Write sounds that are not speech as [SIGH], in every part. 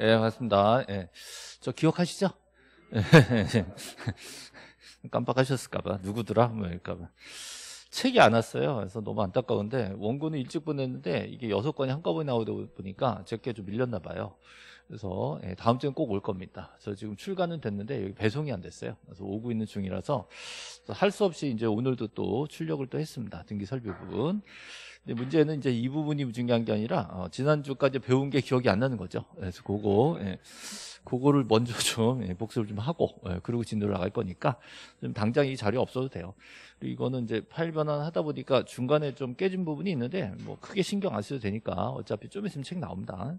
예, 맞습니다 예. 저 기억하시죠? 예. [LAUGHS] 깜빡하셨을까봐. 누구더라? 뭐이까봐 책이 안 왔어요. 그래서 너무 안타까운데, 원고는 일찍 보냈는데, 이게 여섯 권이 한꺼번에 나오다 보니까 제게 좀 밀렸나 봐요. 그래서 예, 다음 주엔 꼭 올 겁니다. 저 지금 출간은 됐는데 여기 배송이 안 됐어요. 그래서 오고 있는 중이라서 할 수 없이 이제 오늘도 또 출력을 또 했습니다. 등기 설비 부분. 근데 문제는 이제 이 부분이 중요한 게 아니라 어, 지난주까지 배운 게 기억이 안 나는 거죠. 그래서 그거 예, 그거를 먼저 [LAUGHS] 좀 예, 복습을 좀 하고 예, 그리고 진도를 나갈 거니까 좀 당장 이 자료 없어도 돼요. 그리고 이거는 이제 파일 변환하다 보니까 중간에 좀 깨진 부분이 있는데 뭐 크게 신경 안 써도 되니까 어차피 좀 있으면 책 나옵니다.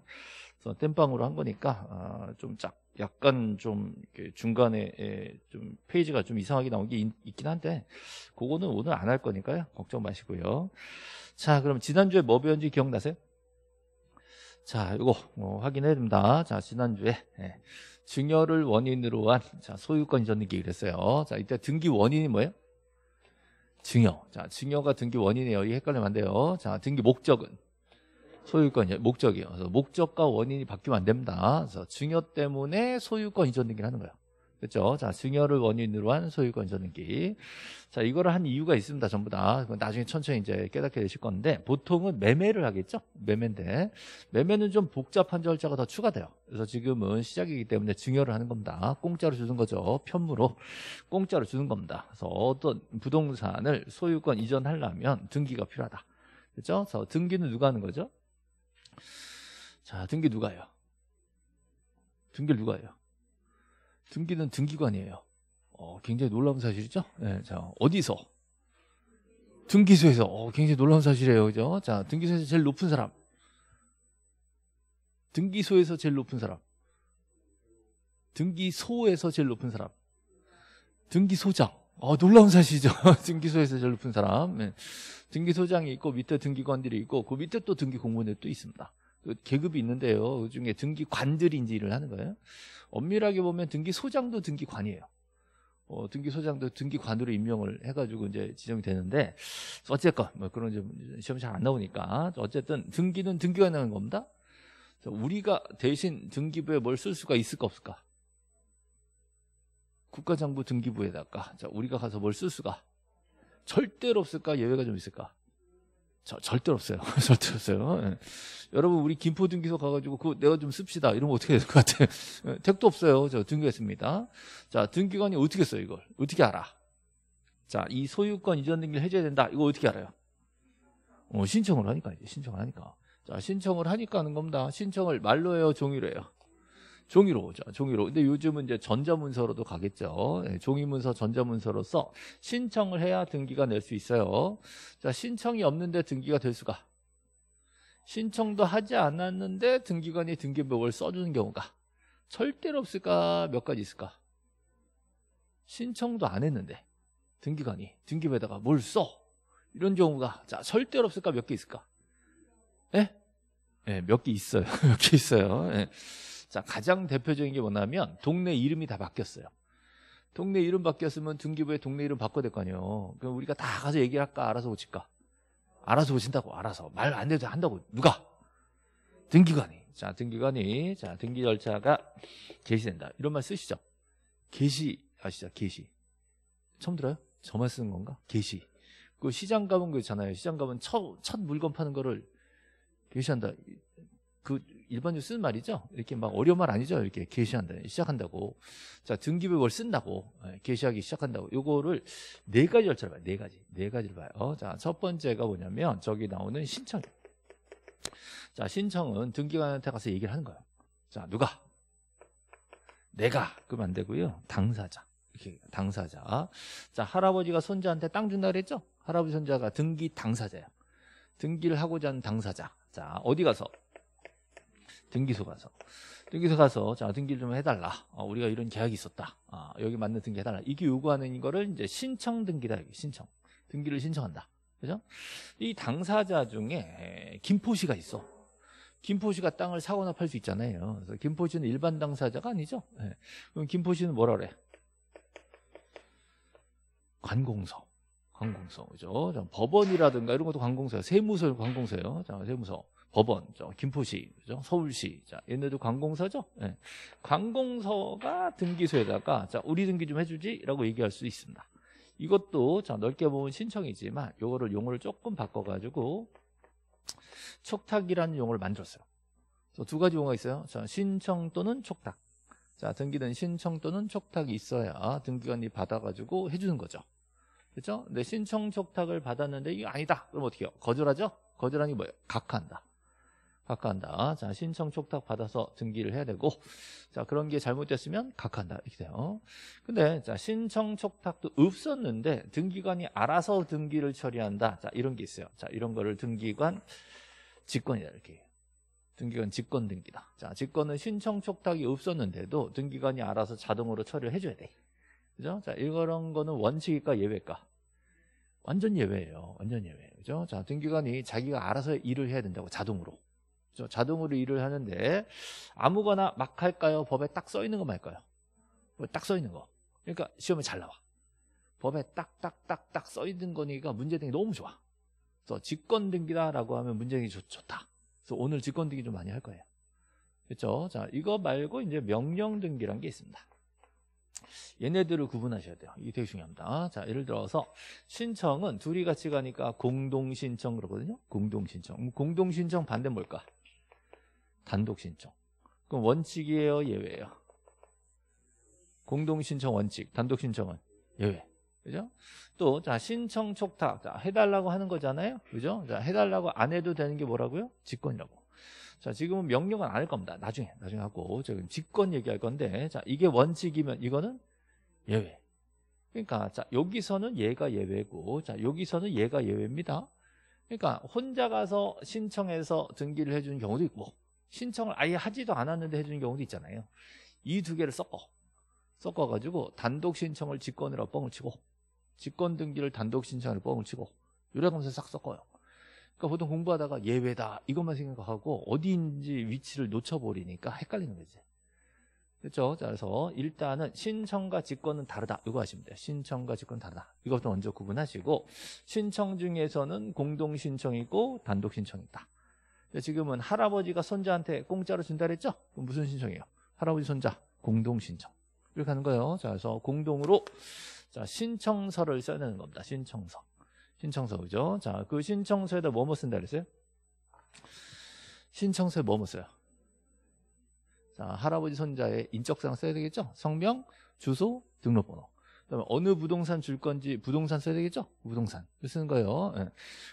그래서 땜빵으로 한 거니까 아, 좀 짝, 약간 좀 중간에 예, 좀 페이지가 좀 이상하게 나온 게 있, 긴 한데 그거는 오늘 안 할 거니까요. 걱정 마시고요. 자, 그럼 지난주에 뭐 배웠는지 기억나세요? 자, 이거 어, 확인해야 됩니다. 자, 지난주에 예, 증여를 원인으로 한 자, 소유권 이전 등기 그랬어요. 자, 이때 등기 원인이 뭐예요? 증여. 자, 증여가 등기 원인이에요. 이 헷갈리면 안 돼요. 자, 등기 목적은 소유권 예, 목적이요 그래서 목적과 원인이 바뀌면 안 됩니다. 그래서 증여 때문에 소유권 이전 등기를 하는 거예요. 그렇죠? 자, 증여를 원인으로 한 소유권 이전 등기. 자, 이거를 한 이유가 있습니다. 전부 다. 나중에 천천히 이제 깨닫게 되실 건데 보통은 매매를 하겠죠. 매매인데 매매는 좀 복잡한 절차가 더 추가돼요. 그래서 지금은 시작이기 때문에 증여를 하는 겁니다. 공짜로 주는 거죠. 편무로 공짜로 주는 겁니다. 그래서 어떤 부동산을 소유권 이전하려면 등기가 필요하다. 그렇죠? 그래서 등기는 누가 하는 거죠? 자, 등기 누가요? 등기 누가요? 등기는 등기관이에요. 어, 굉장히 놀라운 사실이죠? 네, 자, 어디서? 등기소에서. 어, 굉장히 놀라운 사실이에요. 그죠? 자, 등기소에서 제일 높은 사람. 등기소에서 제일 높은 사람. 등기소에서 제일 높은 사람. 등기소장. 어, 놀라운 사실이죠. [LAUGHS] 등기소에서 제일 높은 사람. 네. 등기소장이 있고, 밑에 등기관들이 있고, 그 밑에 또 등기공무원들이 또 있습니다. 그 계급이 있는데요. 그 중에 등기관들이 인제 일을 하는 거예요. 엄밀하게 보면 등기소장도 등기관이에요. 어, 등기소장도 등기관으로 임명을 해가지고 이제 지정이 되는데 어쨌건 뭐 그런 시험 잘 안 나오니까 어쨌든 등기는 등기가 나는 겁니다. 우리가 대신 등기부에 뭘 쓸 수가 있을까 없을까? 국가장부 등기부에다가 자 우리가 가서 뭘 쓸 수가 절대로 없을까 예외가 좀 있을까? 저, 절대 없어요. [LAUGHS] 절대 없어요. 예. 여러분 우리 김포 등기소 가가지고 그 내가 좀 씁시다 이러면 어떻게 될 것 같아요? 예, 택도 없어요. 저 등기했습니다. 자 등기관이 어떻게 써요 이걸? 어떻게 알아? 자이 소유권 이전 등기를 해줘야 된다. 이거 어떻게 알아요? 어, 신청을 하니까 신청을 하니까. 자 신청을 하니까 하는 겁니다. 신청을 말로 해요, 종이로 해요. 종이로 오죠. 종이로. 근데 요즘은 이제 전자문서로도 가겠죠. 네, 종이문서, 전자문서로서 신청을 해야 등기가 낼 수 있어요. 자, 신청이 없는데 등기가 될 수가. 신청도 하지 않았는데 등기관이 등기명을 써주는 경우가 절대로 없을까? 몇 가지 있을까? 신청도 안 했는데 등기관이 등기부에다가 뭘 써? 이런 경우가 자 절대로 없을까? 몇 개 있을까? 예? 네? 예, 네, 몇개 있어요. [LAUGHS] 몇 개 있어요. 네. 자, 가장 대표적인 게 뭐냐면 동네 이름이 다 바뀌었어요. 동네 이름 바뀌었으면 등기부에 동네 이름 바꿔야 될 거 아니에요. 그럼 우리가 다 가서 얘기를 할까? 알아서 고칠까? 알아서 고친다고, 알아서. 말안 돼도 한다고. 누가? 등기관이. 자, 등기관이. 자, 등기 절차가 개시된다. 이런 말 쓰시죠? 개시, 아시죠? 개시. 처음 들어요? 저만 쓰는 건가? 개시. 그 시장 가면 그 있잖아요. 시장 가면 첫, 첫 물건 파는 거를 개시한다. 그 일반적으로 쓰는 말이죠. 이렇게 막 어려운 말 아니죠. 이렇게 게시한다 시작한다고. 자, 등기부역을 쓴다고. 예, 게시하기 시작한다고. 요거를 네 가지 절차를 봐요. 네 가지. 네 가지를 봐요. 어? 자, 첫 번째가 뭐냐면 저기 나오는 신청. 자, 신청은 등기관한테 가서 얘기를 하는 거예요. 자, 누가? 내가. 그러면 안 되고요. 당사자. 이렇게 당사자. 자, 할아버지가 손자한테 땅 준다 그랬죠? 할아버지 손자가 등기 당사자야. 등기를 하고자 하는 당사자. 자, 어디 가서? 등기소 가서 등기소 가서 자 등기를 좀 해달라 어, 우리가 이런 계약이 있었다 아, 여기 맞는 등기 해달라 이게 요구하는 거를 이제 신청 등기다 여기 신청 등기를 신청한다 그죠 이 당사자 중에 김포시가 있어 김포시가 땅을 사거나 팔 수 있잖아요 그래서 김포시는 일반 당사자가 아니죠 네. 그럼 김포시는 뭐라 그래 관공서 관공서 그죠 법원이라든가 이런 것도 관공서 세무서 관공서예요 자 세무서 법원, 저 김포시, 그죠? 서울시, 자 얘네도 관공서죠. 네. 관공서가 등기소에다가 자 우리 등기 좀 해주지라고 얘기할 수 있습니다. 이것도 자 넓게 보면 신청이지만 요거를 용어를 조금 바꿔가지고 촉탁이라는 용어를 만들었어요. 두 가지 용어가 있어요. 자, 신청 또는 촉탁. 자, 등기는 신청 또는 촉탁이 있어야 등기관이 받아가지고 해주는 거죠. 그렇죠? 근데 신청 촉탁을 받았는데 이게 아니다. 그럼 어떻게 해요? 거절하죠? 거절하는 게 뭐예요? 각하한다. 각한다. 자, 신청 촉탁 받아서 등기를 해야 되고 자, 그런 게 잘못됐으면 각한다. 이렇게 돼요. 근데 자, 신청 촉탁도 없었는데 등기관이 알아서 등기를 처리한다. 자, 이런 게 있어요. 자, 이런 거를 등기관 직권이다 이렇게. 등기관 직권 등기다. 자, 직권은 신청 촉탁이 없었는데도 등기관이 알아서 자동으로 처리를 해줘야 돼. 그죠? 자, 이런 거는 원칙일까 예외일까? 완전 예외예요. 완전 예외. 그죠? 자, 등기관이 자기가 알아서 일을 해야 된다고 자동으로. 자동으로 일을 하는데 아무거나 막 할까요? 법에 딱 써 있는 거 말까요? 딱 써 있는 거. 그러니까 시험에 잘 나와. 법에 딱딱딱딱 써 있는 거니까 문제등이 너무 좋아. 그래서 직권등기다라고 하면 문제등이 좋, 좋다. 그래서 오늘 직권등기 좀 많이 할 거예요. 그렇죠? 자, 이거 말고 이제 명령등기란 게 있습니다. 얘네들을 구분하셔야 돼요. 이게 되게 중요합니다. 자, 예를 들어서 신청은 둘이 같이 가니까 공동신청 그러거든요. 공동신청. 공동신청 반대 뭘까? 단독 신청. 그럼 원칙이에요, 예외예요? 공동 신청 원칙, 단독 신청은 예외. 그죠? 또, 자, 신청 촉탁. 자, 해달라고 하는 거잖아요? 그죠? 자, 해달라고 안 해도 되는 게 뭐라고요? 직권이라고. 자, 지금은 명령은 안 할 겁니다. 나중에, 나중에 하고. 지금 직권 얘기할 건데, 자, 이게 원칙이면 이거는 예외. 그러니까, 자, 여기서는 얘가 예외고, 자, 여기서는 얘가 예외입니다. 그러니까, 혼자 가서 신청해서 등기를 해주는 경우도 있고, 신청을 아예 하지도 않았는데 해주는 경우도 있잖아요. 이 두 개를 섞어. 섞어가지고 단독 신청을 직권으로 뻥을 치고 직권 등기를 단독 신청으로 뻥을 치고 요래하면서 싹 섞어요. 그러니까 보통 공부하다가 예외다 이것만 생각하고 어디인지 위치를 놓쳐버리니까 헷갈리는 거지. 그렇죠? 그래서 일단은 신청과 직권은 다르다. 이거 하시면 돼요. 신청과 직권 다르다. 이것도 먼저 구분하시고 신청 중에서는 공동 신청이고 단독 신청이 있다. 지금은 할아버지가 손자한테 공짜로 준다 그랬죠? 그럼 무슨 신청이에요? 할아버지 손자 공동 신청. 이렇게 하는 거예요. 자, 그래서 공동으로 자, 신청서를 써야 되는 겁니다. 신청서. 신청서 그죠? 자, 그 신청서에다 뭐 뭐 쓴다 그랬어요? 신청서에 뭐뭐 써요? 자, 할아버지 손자의 인적사항 써야 되겠죠? 성명, 주소, 등록번호. 그다음에 어느 부동산 줄 건지 부동산 써야 되겠죠? 부동산 쓰는 거예요. 네.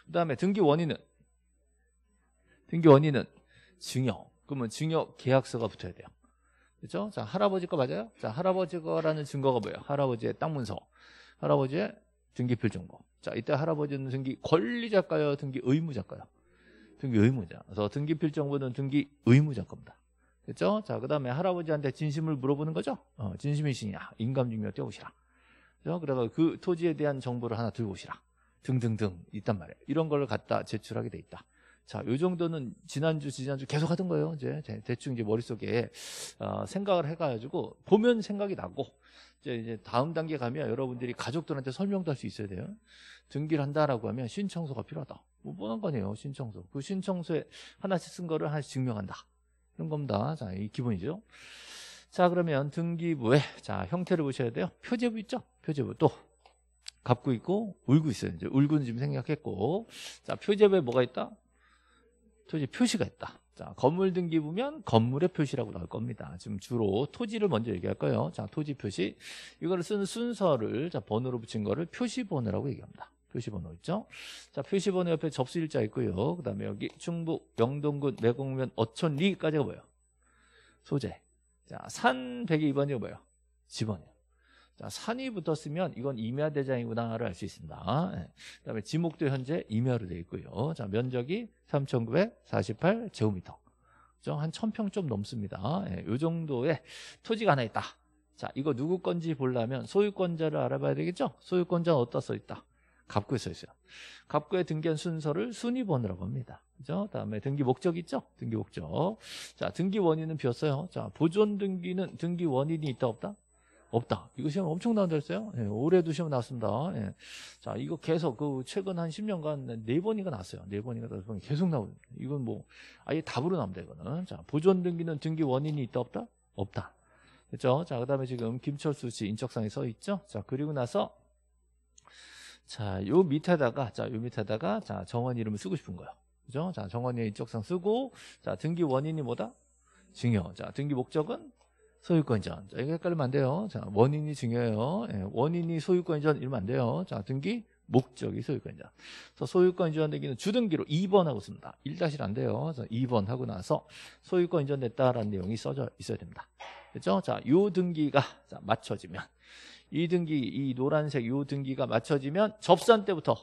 그다음에 등기 원인은 등기 그러니까 원인은 증여. 그러면 증여 계약서가 붙어야 돼요. 그렇죠? 자, 할아버지 거 맞아요? 자, 할아버지 거라는 증거가 뭐예요? 할아버지의 땅 문서. 할아버지의 등기필 증거. 자, 이때 할아버지는 등기 권리자까요 등기 의무자까요 등기 의무자. 그래서 등기필 정보는 등기 의무자 겁니다. 됐죠? 그렇죠? 자, 그 다음에 할아버지한테 진심을 물어보는 거죠? 어, 진심이시냐? 인감증명 떼오시라. 그죠? 그래서 그 토지에 대한 정보를 하나 들고 오시라. 등등등 있단 말이에요. 이런 걸 갖다 제출하게 돼 있다. 자, 요 정도는 지난주, 지난주 계속 하던 거예요. 이제 대충 이제 머릿속에 어, 생각을 해가지고 보면 생각이 나고 이제, 이제 다음 단계 가면 여러분들이 가족들한테 설명도 할 수 있어야 돼요. 등기를 한다라고 하면 신청서가 필요하다. 뭐 뻔한 거네요. 신청서. 그 신청서에 하나씩 쓴 거를 하나씩 증명한다. 이런 겁니다. 자, 이 기본이죠. 자, 그러면 등기부에 자 형태를 보셔야 돼요. 표제부 있죠? 표제부 또 갚고 있고 울고 있어요. 이제 울고는 지금 생략했고 자 표제부에 뭐가 있다? 토지 표시가 있다. 자, 건물 등기 보면 건물의 표시라고 나올 겁니다. 지금 주로 토지를 먼저 얘기할 거예요. 자, 토지 표시. 이거를 쓴 순서를 자, 번호로 붙인 거를 표시번호라고 얘기합니다. 표시번호 있죠? 자, 표시번호 옆에 접수일자 있고요. 그다음에 여기 충북 영동군 내곡면 어촌리까지가 뭐예요? 소재. 자, 산 102번이 뭐예요? 집원이요. 자, 산이 붙었으면 이건 임야대장이구나를 알 수 있습니다. 예. 그 다음에 지목도 현재 임야로 되어 있고요. 자, 면적이 3,948제곱미터. 그죠? 한 1,000평 좀 넘습니다. 예, 이 정도의 토지가 하나 있다. 자, 이거 누구 건지 보려면 소유권자를 알아봐야 되겠죠? 소유권자는 어디다 써 있다? 갑구에 써 있어요. 갑구에 등기한 순서를 순위번호라고 합니다. 그죠? 다음에 등기 목적 있죠? 등기 목적. 자, 등기 원인은 비었어요. 자, 보존 등기는 등기 원인이 있다 없다? 없다. 이거 시험 엄청난 데였어요. 예, 올해도 시험 왔습니다 예. 자, 이거 계속 그 최근 한 10년간 네 번이가 났어요. 네 번이가 나왔어요. 계속 나오죠. 이건 뭐 아예 답으로 나옵니다. 이거는. 자, 보존 등기는 등기 원인이 있다 없다? 없다. 그죠 자, 그다음에 지금 김철수 씨 인적상에 써 있죠. 자, 그리고 나서 자, 요 밑에다가 자, 요 밑에다가 자, 정원 이름을 쓰고 싶은 거예요. 그죠? 자, 정원의 인적상 쓰고 자, 등기 원인이 뭐다? 증여. 자, 등기 목적은 소유권전. 자, 이거 헷갈리면 안 돼요. 자, 원인이 중요해요. 예, 원인이 소유권전 이러면 안 돼요. 자, 등기, 목적이 소유권전. 그래서 소유권 이전 되기는 주등기로 2번 하고 있습니다. 1-안 1 돼요. 그 2번 하고 나서 소유권 이전됐다라는 내용이 써져 있어야 됩니다. 그죠 자, 요 등기가 자, 맞춰지면 이 등기, 이 노란색 요 등기가 맞춰지면 접수한 때부터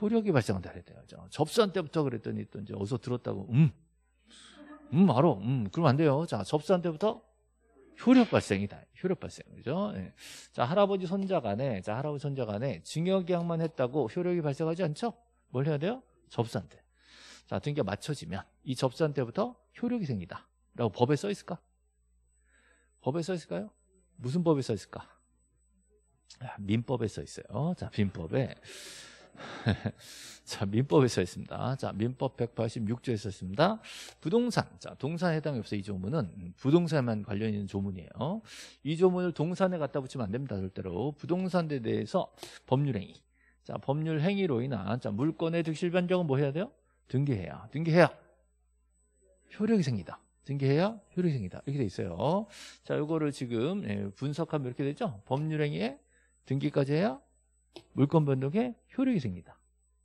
효력이 발생한다 그랬대요. 접수한 때부터 그랬더니 또 이제 어디서 들었다고 음 음, 바로. 음, 그러면 안 돼요. 자, 접수한 때부터 효력 발생이다. 효력 발생. 그죠? 예. 자, 할아버지 손자 간에, 자, 할아버지 손자 간에 증여계약만 했다고 효력이 발생하지 않죠? 뭘 해야 돼요? 접수한 때. 자, 등기가 맞춰지면 이 접수한 때부터 효력이 생기다. 라고 법에 써 있을까? 법에 써 있을까요? 무슨 법에 써 있을까? 아, 민법에 써 있어요. 자, 민법에. [LAUGHS] 자, 민법에 써 있습니다. 자, 민법 186조에 써 있습니다. 부동산. 자, 동산에 해당이 없어 요이 조문은 음, 부동산만 관련 있는 조문이에요. 이 조문을 동산에 갖다 붙이면 안 됩니다. 절대로. 부동산에 대해서 법률행위. 자, 법률행위로 인한 자, 물건의 득실 변경은 뭐 해야 돼요? 등기해야. 등기해야 효력이 생기다. 등기해야 효력이 생기다. 이렇게 돼 있어요. 자, 이거를 지금 예, 분석하면 이렇게 되죠? 법률행위에 등기까지 해야 물권 변동에 효력이 생긴다.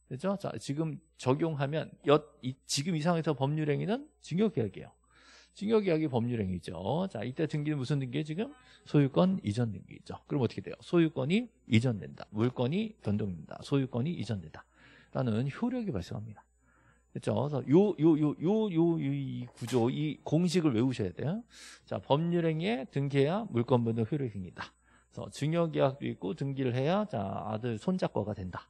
그렇죠? 자, 지금 적용하면 여, 이, 지금 이상에서 법률행위는 징역계약이에요. 징역계약이 법률행위죠. 자, 이때 등기는 무슨 등기예요? 지금 소유권 이전 등기죠. 그럼 어떻게 돼요? 소유권이 이전된다. 물권이 변동된다. 소유권이 이전된다. 라는 효력이 발생합니다. 그렇죠? 그요요요요요이 구조 이 공식을 외우셔야 돼요. 자, 법률행위에 등기해야 물권 변동 효력이 생긴다. 그래서 증여계약도 있고 등기를 해야 자 아들 손자거가 된다.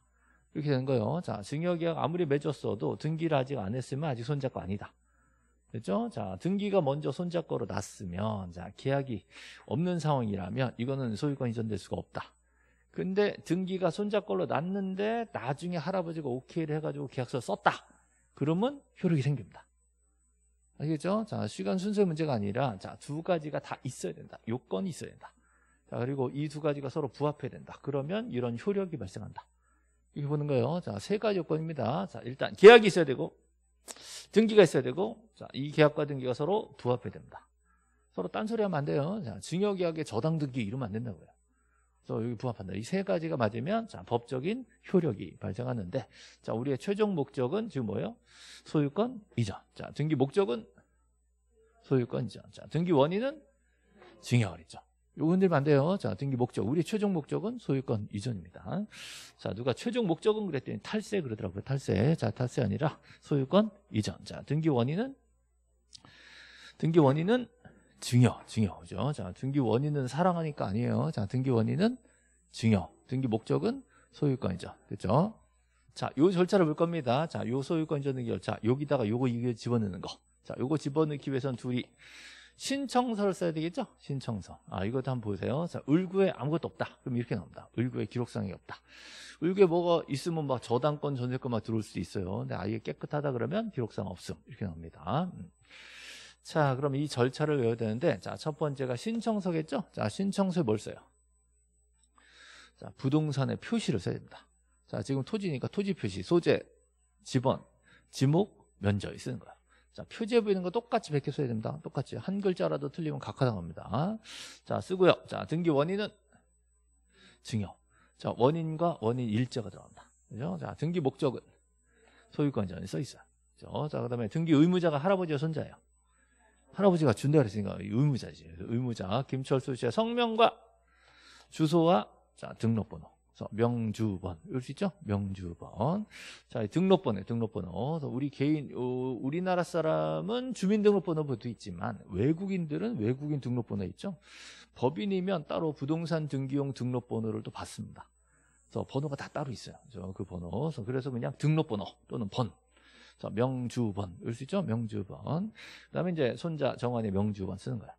이렇게 된 거예요. 자 증여계약 아무리 맺었어도 등기를 아직 안 했으면 아직 손자거 아니다. 그죠자 등기가 먼저 손자거로 났으면 자 계약이 없는 상황이라면 이거는 소유권 이전될 수가 없다. 근데 등기가 손자거로 났는데 나중에 할아버지가 오케이를 해가지고 계약서 썼다. 그러면 효력이 생깁니다. 알겠죠? 자, 시간 순서 문제가 아니라 자, 두 가지가 다 있어야 된다. 요건이 있어야 된다. 자, 그리고 이 두 가지가 서로 부합해야 된다. 그러면 이런 효력이 발생한다. 이게 렇 보는 거예요. 자, 세 가지 요건입니다. 자, 일단 계약이 있어야 되고 등기가 있어야 되고 자, 이 계약과 등기가 서로 부합해야 됩니다. 서로 딴소리 하면 안 돼요. 자, 증여계약에 저당 등기 이러면 안 된다고요. 그래서 여기 부합한다. 이 세 가지가 맞으면 자, 법적인 효력이 발생하는데 자, 우리의 최종 목적은 지금 뭐예요? 소유권 이전. 자, 등기 목적은 소유권 이전. 자, 등기 원인은 증여이죠. 요거 흔들면 안 돼요. 자, 등기 목적. 우리 최종 목적은 소유권 이전입니다. 자, 누가 최종 목적은 그랬더니 탈세 그러더라고요. 탈세. 자, 탈세 아니라 소유권 이전. 자, 등기 원인은 등기 원인은 증여, 증여. 죠 자, 등기 원인은 사랑하니까 아니에요. 자, 등기 원인은 증여. 등기 목적은 소유권 이전. 그죠? 자, 요 절차를 볼 겁니다. 자, 요 소유권 이전 등기 절차. 여기다가 요거 이게 집어넣는 거. 자, 요거 집어넣기 위해선 둘이 신청서를 써야 되겠죠? 신청서. 아, 이것도 한번 보세요. 자, 을구에 아무것도 없다. 그럼 이렇게 나옵니다. 을구에 기록상이 없다. 을구에 뭐가 있으면 막 저당권, 전세권 막 들어올 수도 있어요. 근데 아예 깨끗하다 그러면 기록상 없음. 이렇게 나옵니다. 음. 자, 그럼 이 절차를 외워야 되는데, 자, 첫 번째가 신청서겠죠? 자, 신청서에 뭘 써요? 자, 부동산의 표시를 써야 됩니다. 자, 지금 토지니까 토지 표시, 소재, 지번, 지목, 면적이 쓰는 거예요 자, 표지에 보이는 거 똑같이 베껴 써야 됩니다. 똑같이. 한 글자라도 틀리면 각하당합니다. 자, 쓰고요. 자, 등기 원인은 증여. 자, 원인과 원인 일자가 들어갑니다. 그죠? 자, 등기 목적은 소유권자에 써 있어요. 그죠? 자, 그 다음에 등기 의무자가 할아버지와 손자예요. 할아버지가 준다 그랬으니까 의무자지. 의무자 김철수 씨의 성명과 주소와 자, 등록번호. 명주번 이럴 수 있죠? 명주번 자등록번호 등록번호 우리 개인 어, 우리나라 사람은 주민등록번호도 뭐 있지만 외국인들은 외국인 등록번호 있죠? 법인이면 따로 부동산 등기용 등록번호를 또 받습니다. 그래서 번호가 다 따로 있어요. 그래서 그 번호. 그래서 그냥 등록번호 또는 번 명주번. 이럴 수 있죠? 명주번. 그 다음에 이제 손자 정환이 명주번 쓰는 거야.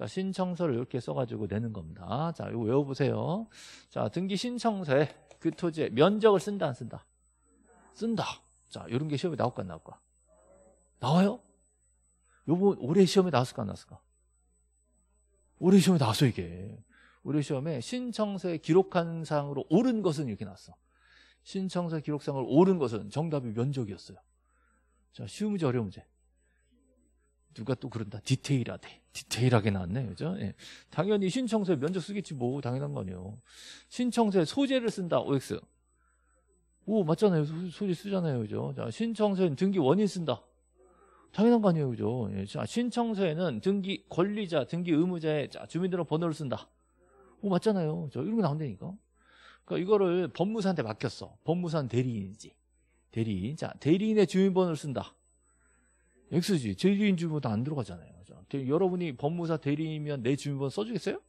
자, 신청서를 이렇게 써가지고 내는 겁니다. 자, 이거 외워보세요. 자, 등기 신청서에 그토지에 면적을 쓴다, 안 쓴다? 쓴다. 자, 이런 게 시험에 나올까, 안 나올까? 나와요? 요번 올해 시험에 나왔을까, 안 나왔을까? 올해 시험에 나왔어, 이게. 올해 시험에 신청서에 기록한 사항으로 옳은 것은 이렇게 나왔어. 신청서 기록상으로 옳은 것은 정답이 면적이었어요. 자, 쉬운 문제, 어려운 문제. 누가 또 그런다. 디테일하대. 디테일하게 나왔네, 그죠? 예. 당연히 신청서에 면접 쓰겠지, 뭐. 당연한 거 아니에요. 신청서에 소재를 쓴다, OX. 오, 맞잖아요. 소, 재 쓰잖아요, 그죠? 자, 신청서에는 등기 원인 쓴다. 당연한 거 아니에요, 그죠? 예. 자, 신청서에는 등기 권리자, 등기 의무자의 자, 주민등록번호를 쓴다. 오, 맞잖아요. 저 이런 거 나온다니까. 그니까 이거를 법무사한테 맡겼어. 법무사는 대리인이지. 대리인. 자, 대리인의 주민번호를 쓴다. X지 제주인 주민번호 안 들어가잖아요. 그렇죠? 여러분이 법무사 대리면 인이내 주민번호 써주겠어요?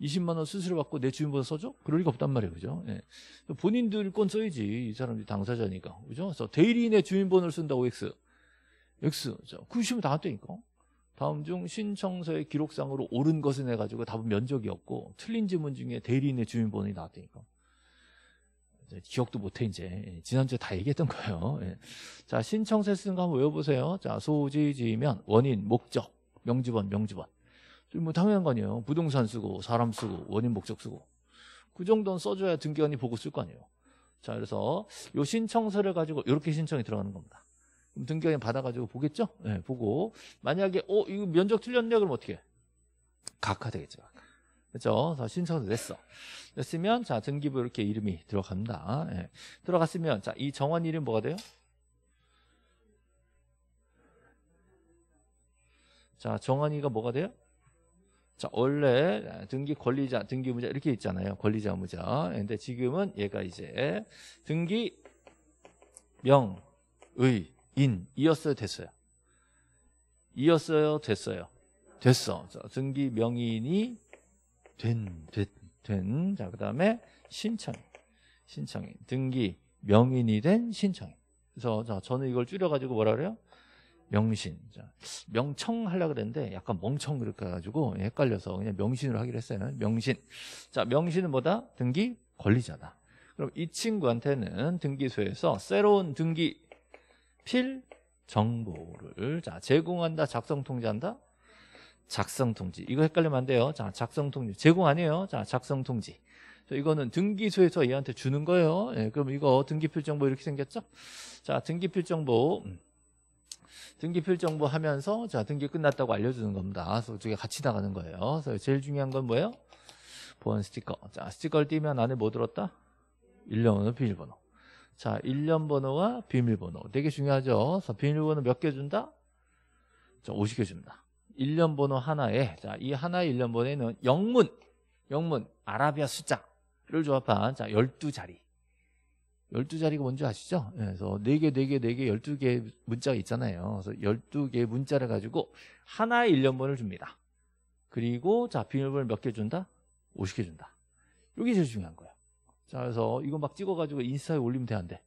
20만 원 수수료 받고 내 주민번호 써줘? 그럴 리가 없단 말이에요. 그죠? 예. 본인들 건 써야지. 이 사람들이 당사자니까. 그죠? 그래서 대리인의 주민번호를 쓴다고 X. X. 그죠? 그러시면 다 되니까. 다음 중 신청서의 기록상으로 옳은 것은 해가지고 답은 면적이었고 틀린 지문 중에 대리인의 주민번호이 나왔다니까. 예, 기억도 못해 이제 예, 지난주에 다 얘기했던 거예요. 예. 자신청서에 쓰는 거 한번 외워보세요. 자 소지지면 원인 목적 명지번명지번뭐 당연한 거 아니에요. 부동산 쓰고 사람 쓰고 원인 목적 쓰고 그 정도는 써줘야 등기관이 보고 쓸 거 아니에요. 자 그래서 요 신청서를 가지고 이렇게 신청이 들어가는 겁니다. 그럼 등기관이 받아가지고 보겠죠? 예, 보고 만약에 어 이거 면적 틀렸냐 그럼 어떻게? 각하 되겠죠. 각하. 그죠? 래서 신청도됐어됐으면자 등기부 이렇게 이름이 들어갑니다. 예. 들어갔으면 자 이 정원 이름 뭐가 돼요? 자 정원이가 뭐가 돼요? 자 원래 등기 권리자 등기 무자 이렇게 있잖아요 권리자 무자 예, 근데 지금은 얘가 이제 등기 명의 인 이었어요 됐어요 이었어요 됐어요 됐어 자, 등기 명인이 된, 된, 된. 자, 그 다음에 신청. 인 신청인. 등기, 명인이 된 신청인. 그래서 자, 저는 이걸 줄여가지고 뭐라 그래요? 명신. 자, 명청 하려고 그랬는데 약간 멍청 그렇게 해가지고 헷갈려서 그냥 명신으로 하기로 했어요. 명신. 자, 명신은 뭐다? 등기 권리자다. 그럼 이 친구한테는 등기소에서 새로운 등기 필 정보를 자 제공한다, 작성 통지한다, 작성 통지 이거 헷갈리면 안 돼요 자 작성 통지 제공 아니에요 자 작성 통지 이거는 등기소에서 얘한테 주는 거예요 예, 그럼 이거 등기필정보 이렇게 생겼죠 자 등기필정보 음. 등기필정보 하면서 자 등기 끝났다고 알려주는 겁니다 저쪽에 같이 나가는 거예요 그래서 제일 중요한 건 뭐예요 보안 스티커 자 스티커를 띄면 안에 뭐 들었다 일련번호 비밀번호 자, 1년 번호와 비밀번호 되게 중요하죠. 그래서 비밀번호 몇 개 준다? 자, 50개 줍니다. 일련 번호 하나에 자, 이 하나의 일련 번호에는 영문, 영문 아라비아 숫자를 조합한 자, 12자리. 12자리가 뭔지 아시죠? 예, 그래서 4개, 4개, 4개, 12개 문자가 있잖아요. 그래서 12개 문자를 가지고 하나의 일련번호를 줍니다. 그리고 자, 비밀번호 를몇 개 준다? 50개 준다. 이게 제일 중요한 거예요. 자, 그래서 이거 막 찍어가지고 인스타에 올리면 되는데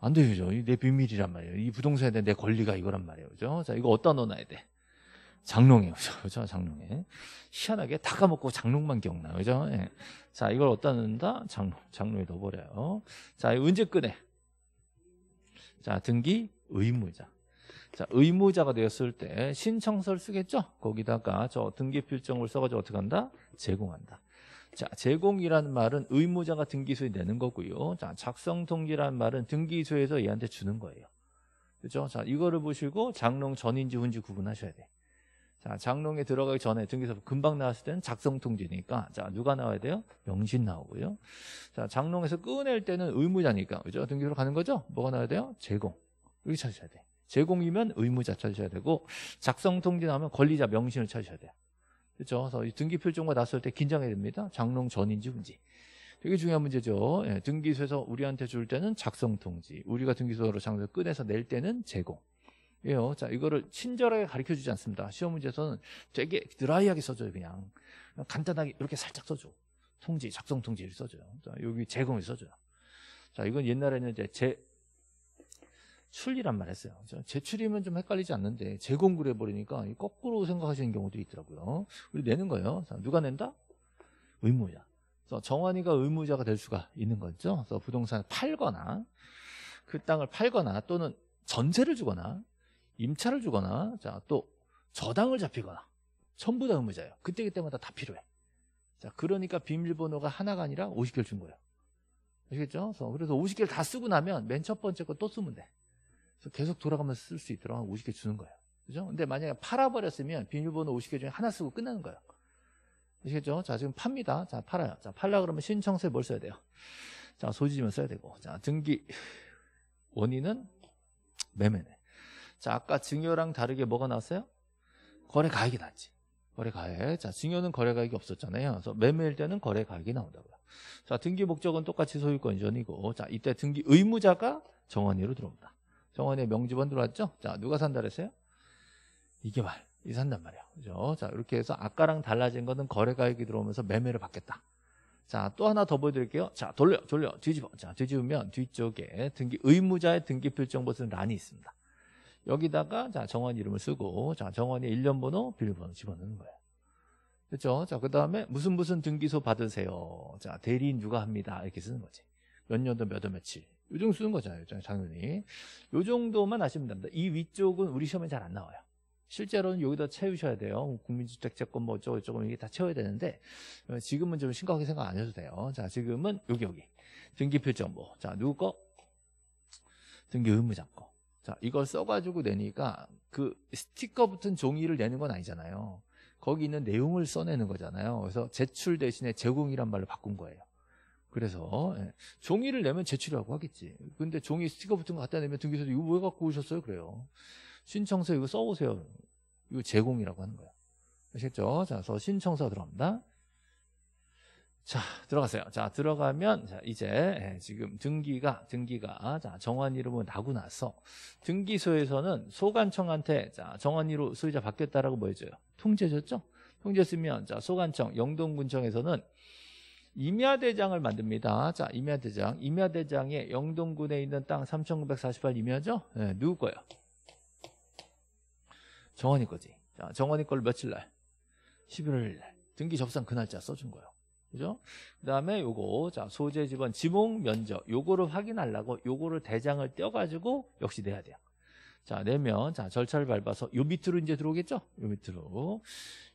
안 되죠. 내 비밀이란 말이에요. 이 부동산에 대한 내 권리가 이거란 말이에요. 그죠? 자, 이거 어디다 넣어놔야 돼? 장롱이요. [LAUGHS] 그죠? 장롱에. 희한하게 다 까먹고 장롱만 기억나요. 그죠? 예. 자, 이걸 어디다 넣는다? 장롱. 장롱에 넣어버려요. 자, 언제 끄네? 자, 등기 의무자. 자, 의무자가 되었을 때 신청서를 쓰겠죠? 거기다가 저 등기 필정을 써가지고 어떻게 한다? 제공한다. 자, 제공이라는 말은 의무자가 등기소에 내는 거고요. 자, 작성 통기라는 말은 등기소에서 얘한테 주는 거예요. 그죠? 자, 이거를 보시고 장롱 전인지 후인지 구분하셔야 돼. 요 자, 장롱에 들어가기 전에 등기사부 금방 나왔을 때는 작성통지니까 자, 누가 나와야 돼요? 명신 나오고요. 자, 장롱에서 끄낼 때는 의무자니까. 그죠? 등기소로 가는 거죠? 뭐가 나와야 돼요? 제공. 여기 찾으셔야 돼. 제공이면 의무자 찾으셔야 되고 작성통지 나오면 권리자 명신을 찾으셔야 돼요. 그렇죠? 그래서 이 등기표정과 났을 때 긴장해야 됩니다. 장롱 전인지 뭔지. 되게 중요한 문제죠. 예, 등기소에서 우리한테 줄 때는 작성통지, 우리가 등기소로 장소를 끊어서낼 때는 제공. 예요. 자, 이거를 친절하게 가르쳐 주지 않습니다. 시험 문제에서는 되게 드라이하게 써줘요, 그냥. 그냥 간단하게 이렇게 살짝 써줘. 통지, 작성 통지를 써줘요. 자, 여기 제공을 써줘요. 자, 이건 옛날에는 이제 제, 출리란 말 했어요. 제출이면 좀 헷갈리지 않는데 제공글 해버리니까 거꾸로 생각하시는 경우도 있더라고요. 우리 내는 거예요. 자, 누가 낸다? 의무자. 그래서 정환이가 의무자가 될 수가 있는 거죠. 그래서 부동산을 팔거나 그 땅을 팔거나 또는 전세를 주거나 임차를 주거나 자 또 저당을 잡히거나 전부 다 의무자예요. 그때그때마다 다 필요해. 자 그러니까 비밀번호가 하나가 아니라 50개를 준 거예요. 아시겠죠? 그래서 50개를 다 쓰고 나면 맨 첫 번째 거 또 쓰면 돼. 그래서 계속 돌아가면서 쓸 수 있도록 50개 주는 거예요. 그죠? 근데 만약에 팔아버렸으면 비밀번호 50개 중에 하나 쓰고 끝나는 거예요. 아시겠죠? 자, 지금 팝니다. 자, 팔아요. 자, 팔라 그러면 신청서에 뭘 써야 돼요? 자, 소지지면 써야 되고. 자, 등기. 원인은 매매네. 자, 아까 증여랑 다르게 뭐가 나왔어요? 거래 가액이 나왔지 거래 가액. 자, 증여는 거래 가액이 없었잖아요. 그래서 매매일 때는 거래 가액이 나온다고요. 자, 등기 목적은 똑같이 소유권 이전이고, 자, 이때 등기 의무자가 정원이로 들어옵니다. 정원의 명지번 들어왔죠? 자, 누가 산다 그랬어요? 이게 말. 이 산단 말이에요 그죠? 자, 이렇게 해서 아까랑 달라진 거는 거래 가액이 들어오면서 매매를 받겠다. 자, 또 하나 더 보여드릴게요. 자, 돌려, 돌려, 뒤집어. 자, 뒤집으면 뒤쪽에 등기, 의무자의 등기표정 버튼 는 란이 있습니다. 여기다가 자 정원 이름을 쓰고 자 정원의 1년 번호 비밀번호 집어넣는 거예요. 그렇죠? 자, 그다음에 무슨 무슨 등기소 받으세요. 자, 대리인 누가 합니다. 이렇게 쓰는 거지. 몇 년도 몇월 며칠. 요 정도 쓰는 거잖아요. 당연히. 요 정도만 아시면 됩니다. 이 위쪽은 우리 시험에 잘 안 나와요. 실제로는 여기다 채우셔야 돼요. 국민주택채권 뭐 어쩌고 저쩌고 이게 다 채워야 되는데 지금은 좀 심각하게 생각 안 해도 돼요. 자, 지금은 여기 여기. 등기필정보. 자, 누구 거? 등기 의무자 거. 자, 이걸 써가지고 내니까 그 스티커 붙은 종이를 내는 건 아니잖아요. 거기 있는 내용을 써내는 거잖아요. 그래서 제출 대신에 제공이란 말로 바꾼 거예요. 그래서 예. 종이를 내면 제출이라고 하겠지. 근데 종이 스티커 붙은 거 갖다 내면 등기소도 이거 왜 갖고 오셨어요? 그래요. 신청서 이거 써오세요. 이거 제공이라고 하는 거예요. 아시겠죠? 자, 그래서 신청서 들어갑니다. 자 들어가세요 자 들어가면 자, 이제 예, 지금 등기가 등기가 자 정환이로 나고 나서 등기소에서는 소관청한테 자 정환이로 소유자 바뀌었다라고 뭐 해줘요 통제줬죠 해 통제 했으면자 소관청 영동군청에서는 임야대장을 만듭니다 자 임야대장 임야대장의 영동군에 있는 땅 3948 임야죠 네, 누구 거예요 정환이 거지 자 정환이 걸 며칠 날 11월 1일 날 등기 접수한 그 날짜 써준 거예요 그죠? 그 다음에 요거, 자, 소재 지번 지목 면적, 요거를 확인하려고 요거를 대장을 떼어가지고 역시 내야 돼요. 자, 내면, 자, 절차를 밟아서 요 밑으로 이제 들어오겠죠? 요 밑으로.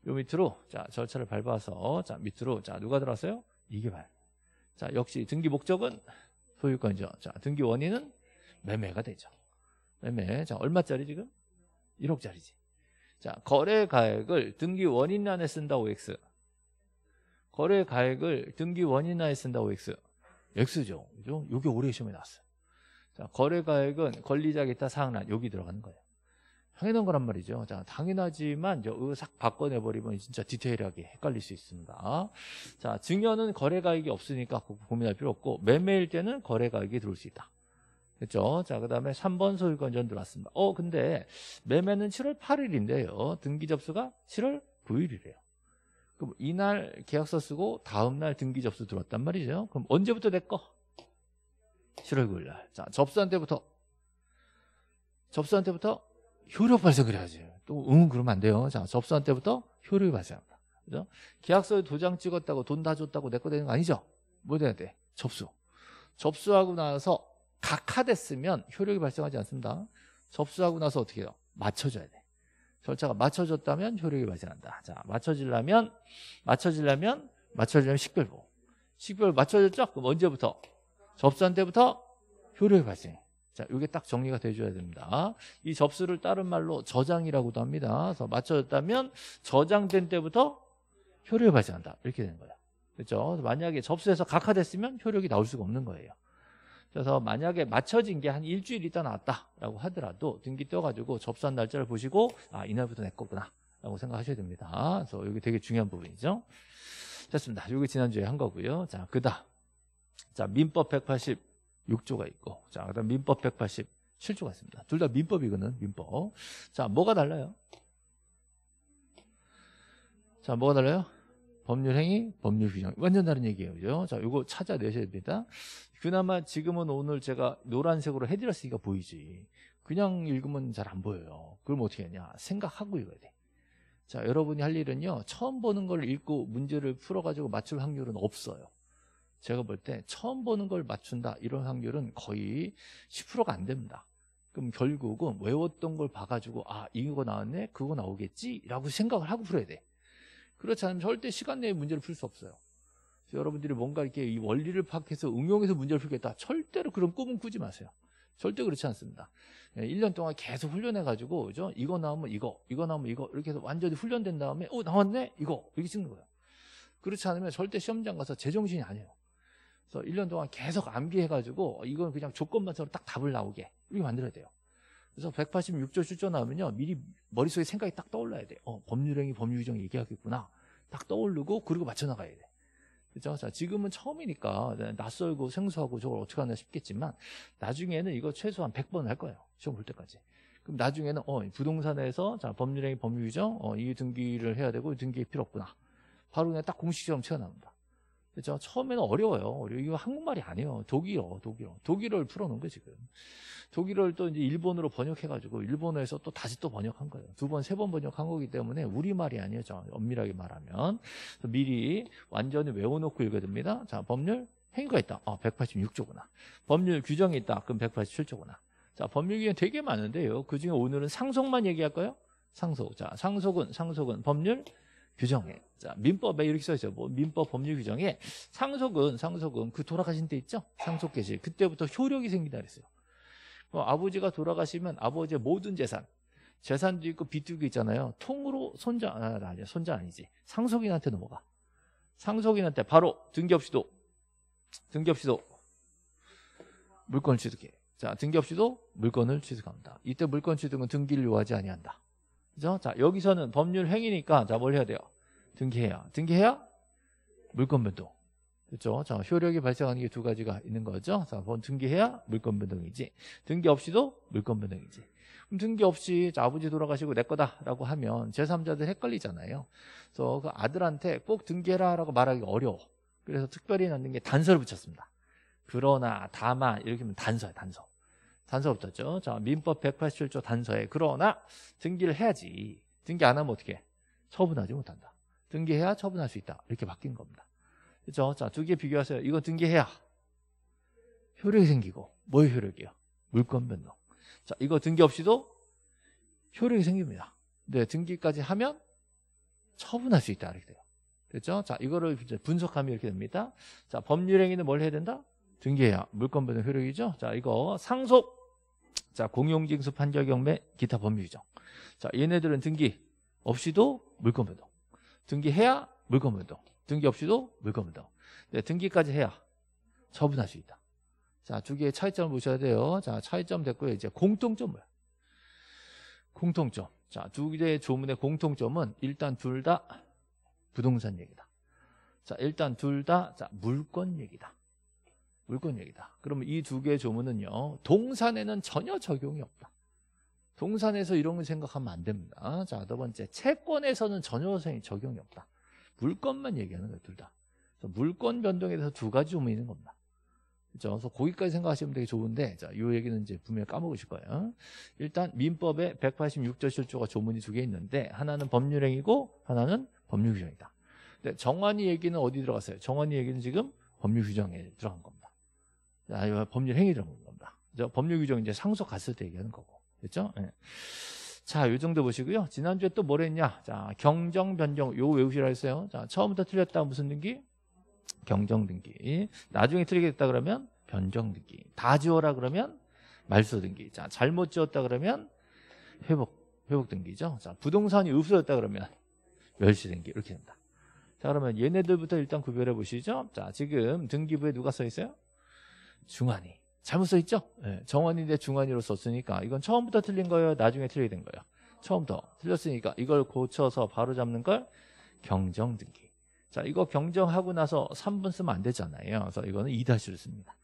요 밑으로, 자, 절차를 밟아서, 자, 밑으로, 자, 누가 들어왔어요? 이개발. 자, 역시 등기 목적은 소유권이죠. 자, 등기 원인은 매매가 되죠. 매매. 자, 얼마짜리 지금? 1억짜리지. 자, 거래 가액을 등기 원인 안에 쓴다, OX. 거래 가액을 등기 원인하에 쓴다 고 x X죠. 그죠? 요게 올해 시험에 나왔어요. 자, 거래 가액은 권리자 기타 사항란 여기 들어가는 거예요. 당연한 거란 말이죠. 자, 당연하지만 의삭 어, 바꿔내버리면 진짜 디테일하게 헷갈릴 수 있습니다. 자, 증여는 거래 가액이 없으니까 고민할 필요 없고 매매일 때는 거래 가액이 들어올 수 있다. 그죠 자, 그다음에 3번 소유권 전 들어왔습니다. 어, 근데 매매는 7월 8일인데요. 등기 접수가 7월 9일이래요. 그럼 이날 계약서 쓰고 다음날 등기 접수 들어왔단 말이죠. 그럼 언제부터 내 거? 7월 9일 날. 자, 접수한 때부터 접수한 때부터 효력 발생 을해야지또 응, 그러면 안 돼요. 자, 접수한 때부터 효력이 발생합니다 그죠? 계약서에 도장 찍었다고 돈 다 줬다고 내 거 되는 거 아니죠? 뭐 돼야 돼? 접수. 접수하고 나서 각하됐으면 효력이 발생하지 않습니다. 접수하고 나서 어떻게 해요? 맞춰줘야 돼. 절차가 맞춰졌다면 효력이 발생한다. 자, 맞춰지려면 맞춰지려면 맞춰지려면 식별보. 식별보 맞춰졌죠? 그럼 언제부터? 접수한 때부터 효력이 발생. 자, 이게 딱 정리가 돼줘야 됩니다. 이 접수를 다른 말로 저장이라고도 합니다. 그래서 맞춰졌다면 저장된 때부터 효력이 발생한다. 이렇게 되는 거예요. 그렇죠? 만약에 접수해서 각하됐으면 효력이 나올 수가 없는 거예요. 그래서 만약에 맞춰진 게 한 일주일 있다 나왔다라고 하더라도 등기 떠가지고 접수한 날짜를 보시고 아 이날부터 내 거구나 라고 생각하셔야 됩니다 그래서 여기 되게 중요한 부분이죠 됐습니다 여기 지난주에 한 거고요 자그 다음 자 민법 186조가 있고 자그 다음 민법 187조가 있습니다 둘 다 민법이거든 민법 자 뭐가 달라요? 자 뭐가 달라요? 법률 행위, 법률 규정 완전 다른 얘기예요. 그죠? 자, 이거 찾아내셔야 됩니다. 그나마 지금은 오늘 제가 노란색으로 해드렸으니까 보이지 그냥 읽으면 잘 안 보여요 그럼 어떻게 하냐 생각하고 읽어야 돼 자, 여러분이 할 일은요 처음 보는 걸 읽고 문제를 풀어가지고 맞출 확률은 없어요 제가 볼 때 처음 보는 걸 맞춘다 이런 확률은 거의 10%가 안 됩니다 그럼 결국은 외웠던 걸 봐가지고 아 이거 나왔네 그거 나오겠지 라고 생각을 하고 풀어야 돼 그렇지 않으면 절대 시간 내에 문제를 풀 수 없어요 여러분들이 뭔가 이렇게 이 원리를 파악해서 응용해서 문제를 풀겠다. 절대로 그런 꿈은 꾸지 마세요. 절대 그렇지 않습니다. 1년 예, 동안 계속 훈련해가지고, 그죠? 이거 나오면 이거, 이거 나오면 이거, 이렇게 해서 완전히 훈련된 다음에, 어, 나왔네? 이거, 이렇게 찍는 거예요. 그렇지 않으면 절대 시험장 가서 제정신이 아니에요. 그래서 1년 동안 계속 암기해가지고, 어, 이건 그냥 조건만처럼 딱 답을 나오게, 이렇게 만들어야 돼요. 그래서 186조 출조 나오면요, 미리 머릿속에 생각이 딱 떠올라야 돼요. 어, 법률행위, 법률규정 얘기하겠구나. 딱 떠오르고, 그리고 맞춰나가야 돼. 그죠? 자, 지금은 처음이니까 낯설고 생소하고 저걸 어떻게 하나 싶겠지만 나중에는 이거 최소한 100번 할 거예요. 시험 볼 때까지. 그럼 나중에는 어, 부동산에서 자, 법률행위 법률규정 어, 이 등기를 해야 되고 등기 필요 없구나. 바로 그냥 딱 공식 시험 튀어나니다 그죠? 처음에는 어려워요. 이거 한국말이 아니에요. 독일어, 독일어. 독일어를 풀어놓은 거예요 지금. 독일어를 또 이제 일본으로 번역해가지고, 일본어에서 또 다시 또 번역한 거예요. 두 번, 세 번 번역한 거기 때문에 우리말이 아니에요. 엄밀하게 말하면. 미리 완전히 외워놓고 읽어야 됩니다. 자, 법률, 행위가 있다. 아, 186조구나. 법률 규정이 있다. 그럼 187조구나. 자, 법률 규정 되게 많은데요. 그 중에 오늘은 상속만 얘기할까요? 상속. 자, 상속은, 상속은 법률, 규정에 예. 자 민법에 이렇게 써 있어요. 뭐 민법 법률 규정에 상속은 상속은 그 돌아가신 때 있죠. 상속 개시 그때부터 효력이 생기다 그랬어요. 뭐 아버지가 돌아가시면 아버지의 모든 재산 재산도 있고 빚도 있잖아요. 통으로 손자 아, 아니야 손자 아니지 상속인한테 넘어가. 상속인한테 바로 등기 없이도 등기 없이도 물건을 취득해. 자 등기 없이도 물건을 취득합니다. 이때 물건 취득은 등기를 요하지 아니한다. 그죠? 자, 여기서는 법률 행위니까 자, 뭘 해야 돼요? 등기해야. 등기해야 물건 변동. 그렇죠? 자, 효력이 발생하는 게 두 가지가 있는 거죠. 자, 번 등기해야 물건 변동이지. 등기 없이도 물건 변동이지. 그럼 등기 없이 자, 아버지 돌아가시고 내 거다라고 하면 제3자들 헷갈리잖아요. 그래서 그 아들한테 꼭 등기해라라고 말하기 어려워. 그래서 특별히 넣는 게 단서를 붙였습니다. 그러나 다만 이렇게 하면 단서야, 단서. 단서 없었죠. 자, 민법 187조 단서에 그러나 등기를 해야지. 등기 안 하면 어떻게? 처분하지 못한다. 등기해야 처분할 수 있다. 이렇게 바뀐 겁니다. 그렇죠? 자, 두 개 비교하세요. 이거 등기해야 효력이 생기고 뭐의 효력이요? 물권 변동. 자, 이거 등기 없이도 효력이 생깁니다. 네, 등기까지 하면 처분할 수 있다 이렇게 돼요. 됐죠? 자, 이거를 분석하면 이렇게 됩니다. 자, 법률 행위는 뭘 해야 된다? 등기해야 물권 변동 효력이죠. 자, 이거 상속 자, 공용징수 판결 경매 기타 법률 규정. 자, 얘네들은 등기 없이도 물건 변동. 등기해야 물건 변동. 등기 없이도 물건 변동. 네, 등기까지 해야 처분할 수 있다. 자, 두 개의 차이점을 보셔야 돼요. 자, 차이점 됐고요. 이제 공통점 뭐야? 공통점. 자, 두 개의 조문의 공통점은 일단 둘 다 부동산 얘기다. 자, 일단 둘 다 물건 얘기다. 물권얘기다 그러면 이 두 개의 조문은요. 동산에는 전혀 적용이 없다. 동산에서 이런 걸 생각하면 안 됩니다. 자, 두 번째. 채권에서는 전혀 적용이 없다. 물건만 얘기하는 거예요, 둘 다. 물권 변동에 대해서 두 가지 조문이 있는 겁니다. 그죠? 그래서 거기까지 생각하시면 되게 좋은데, 자, 요 얘기는 이제 분명히 까먹으실 거예요. 일단 민법에 186조 실조가 조문이 두 개 있는데, 하나는 법률행위고, 하나는 법률규정이다. 정환이 얘기는 어디 들어갔어요? 정환이 얘기는 지금 법률규정에 들어간 겁니다. 아, 법률 행위라고 는 겁니다. 그죠? 법률 규정 이제 상속 갔을 때 얘기하는 거고. 그렇죠? 예. 자, 요 정도 보시고요. 지난주에 또 뭘 했냐? 자, 경정 변경 요 외우시라 했어요. 자, 처음부터 틀렸다 무슨 등기? 경정 등기. 나중에 틀리게됐다 그러면 변정 등기. 다 지워라 그러면 말소 등기. 자, 잘못 지웠다 그러면 회복 회복 등기죠. 자, 부동산이 없어졌다 그러면 멸시 등기 이렇게 된다. 자, 그러면 얘네들부터 일단 구별해 보시죠. 자, 지금 등기부에 누가 써 있어요? 중환이. 잘못 써 있죠? 네, 예, 정환이데 중환이로 썼으니까 이건 처음부터 틀린 거예요. 나중에 틀리게 된 거예요. 처음부터 틀렸으니까 이걸 고쳐서 바로 잡는 걸 경정 등기. 자, 이거 경정하고 나서 3분 쓰면 안 되잖아요. 그래서 이거는 2-를 씁니다.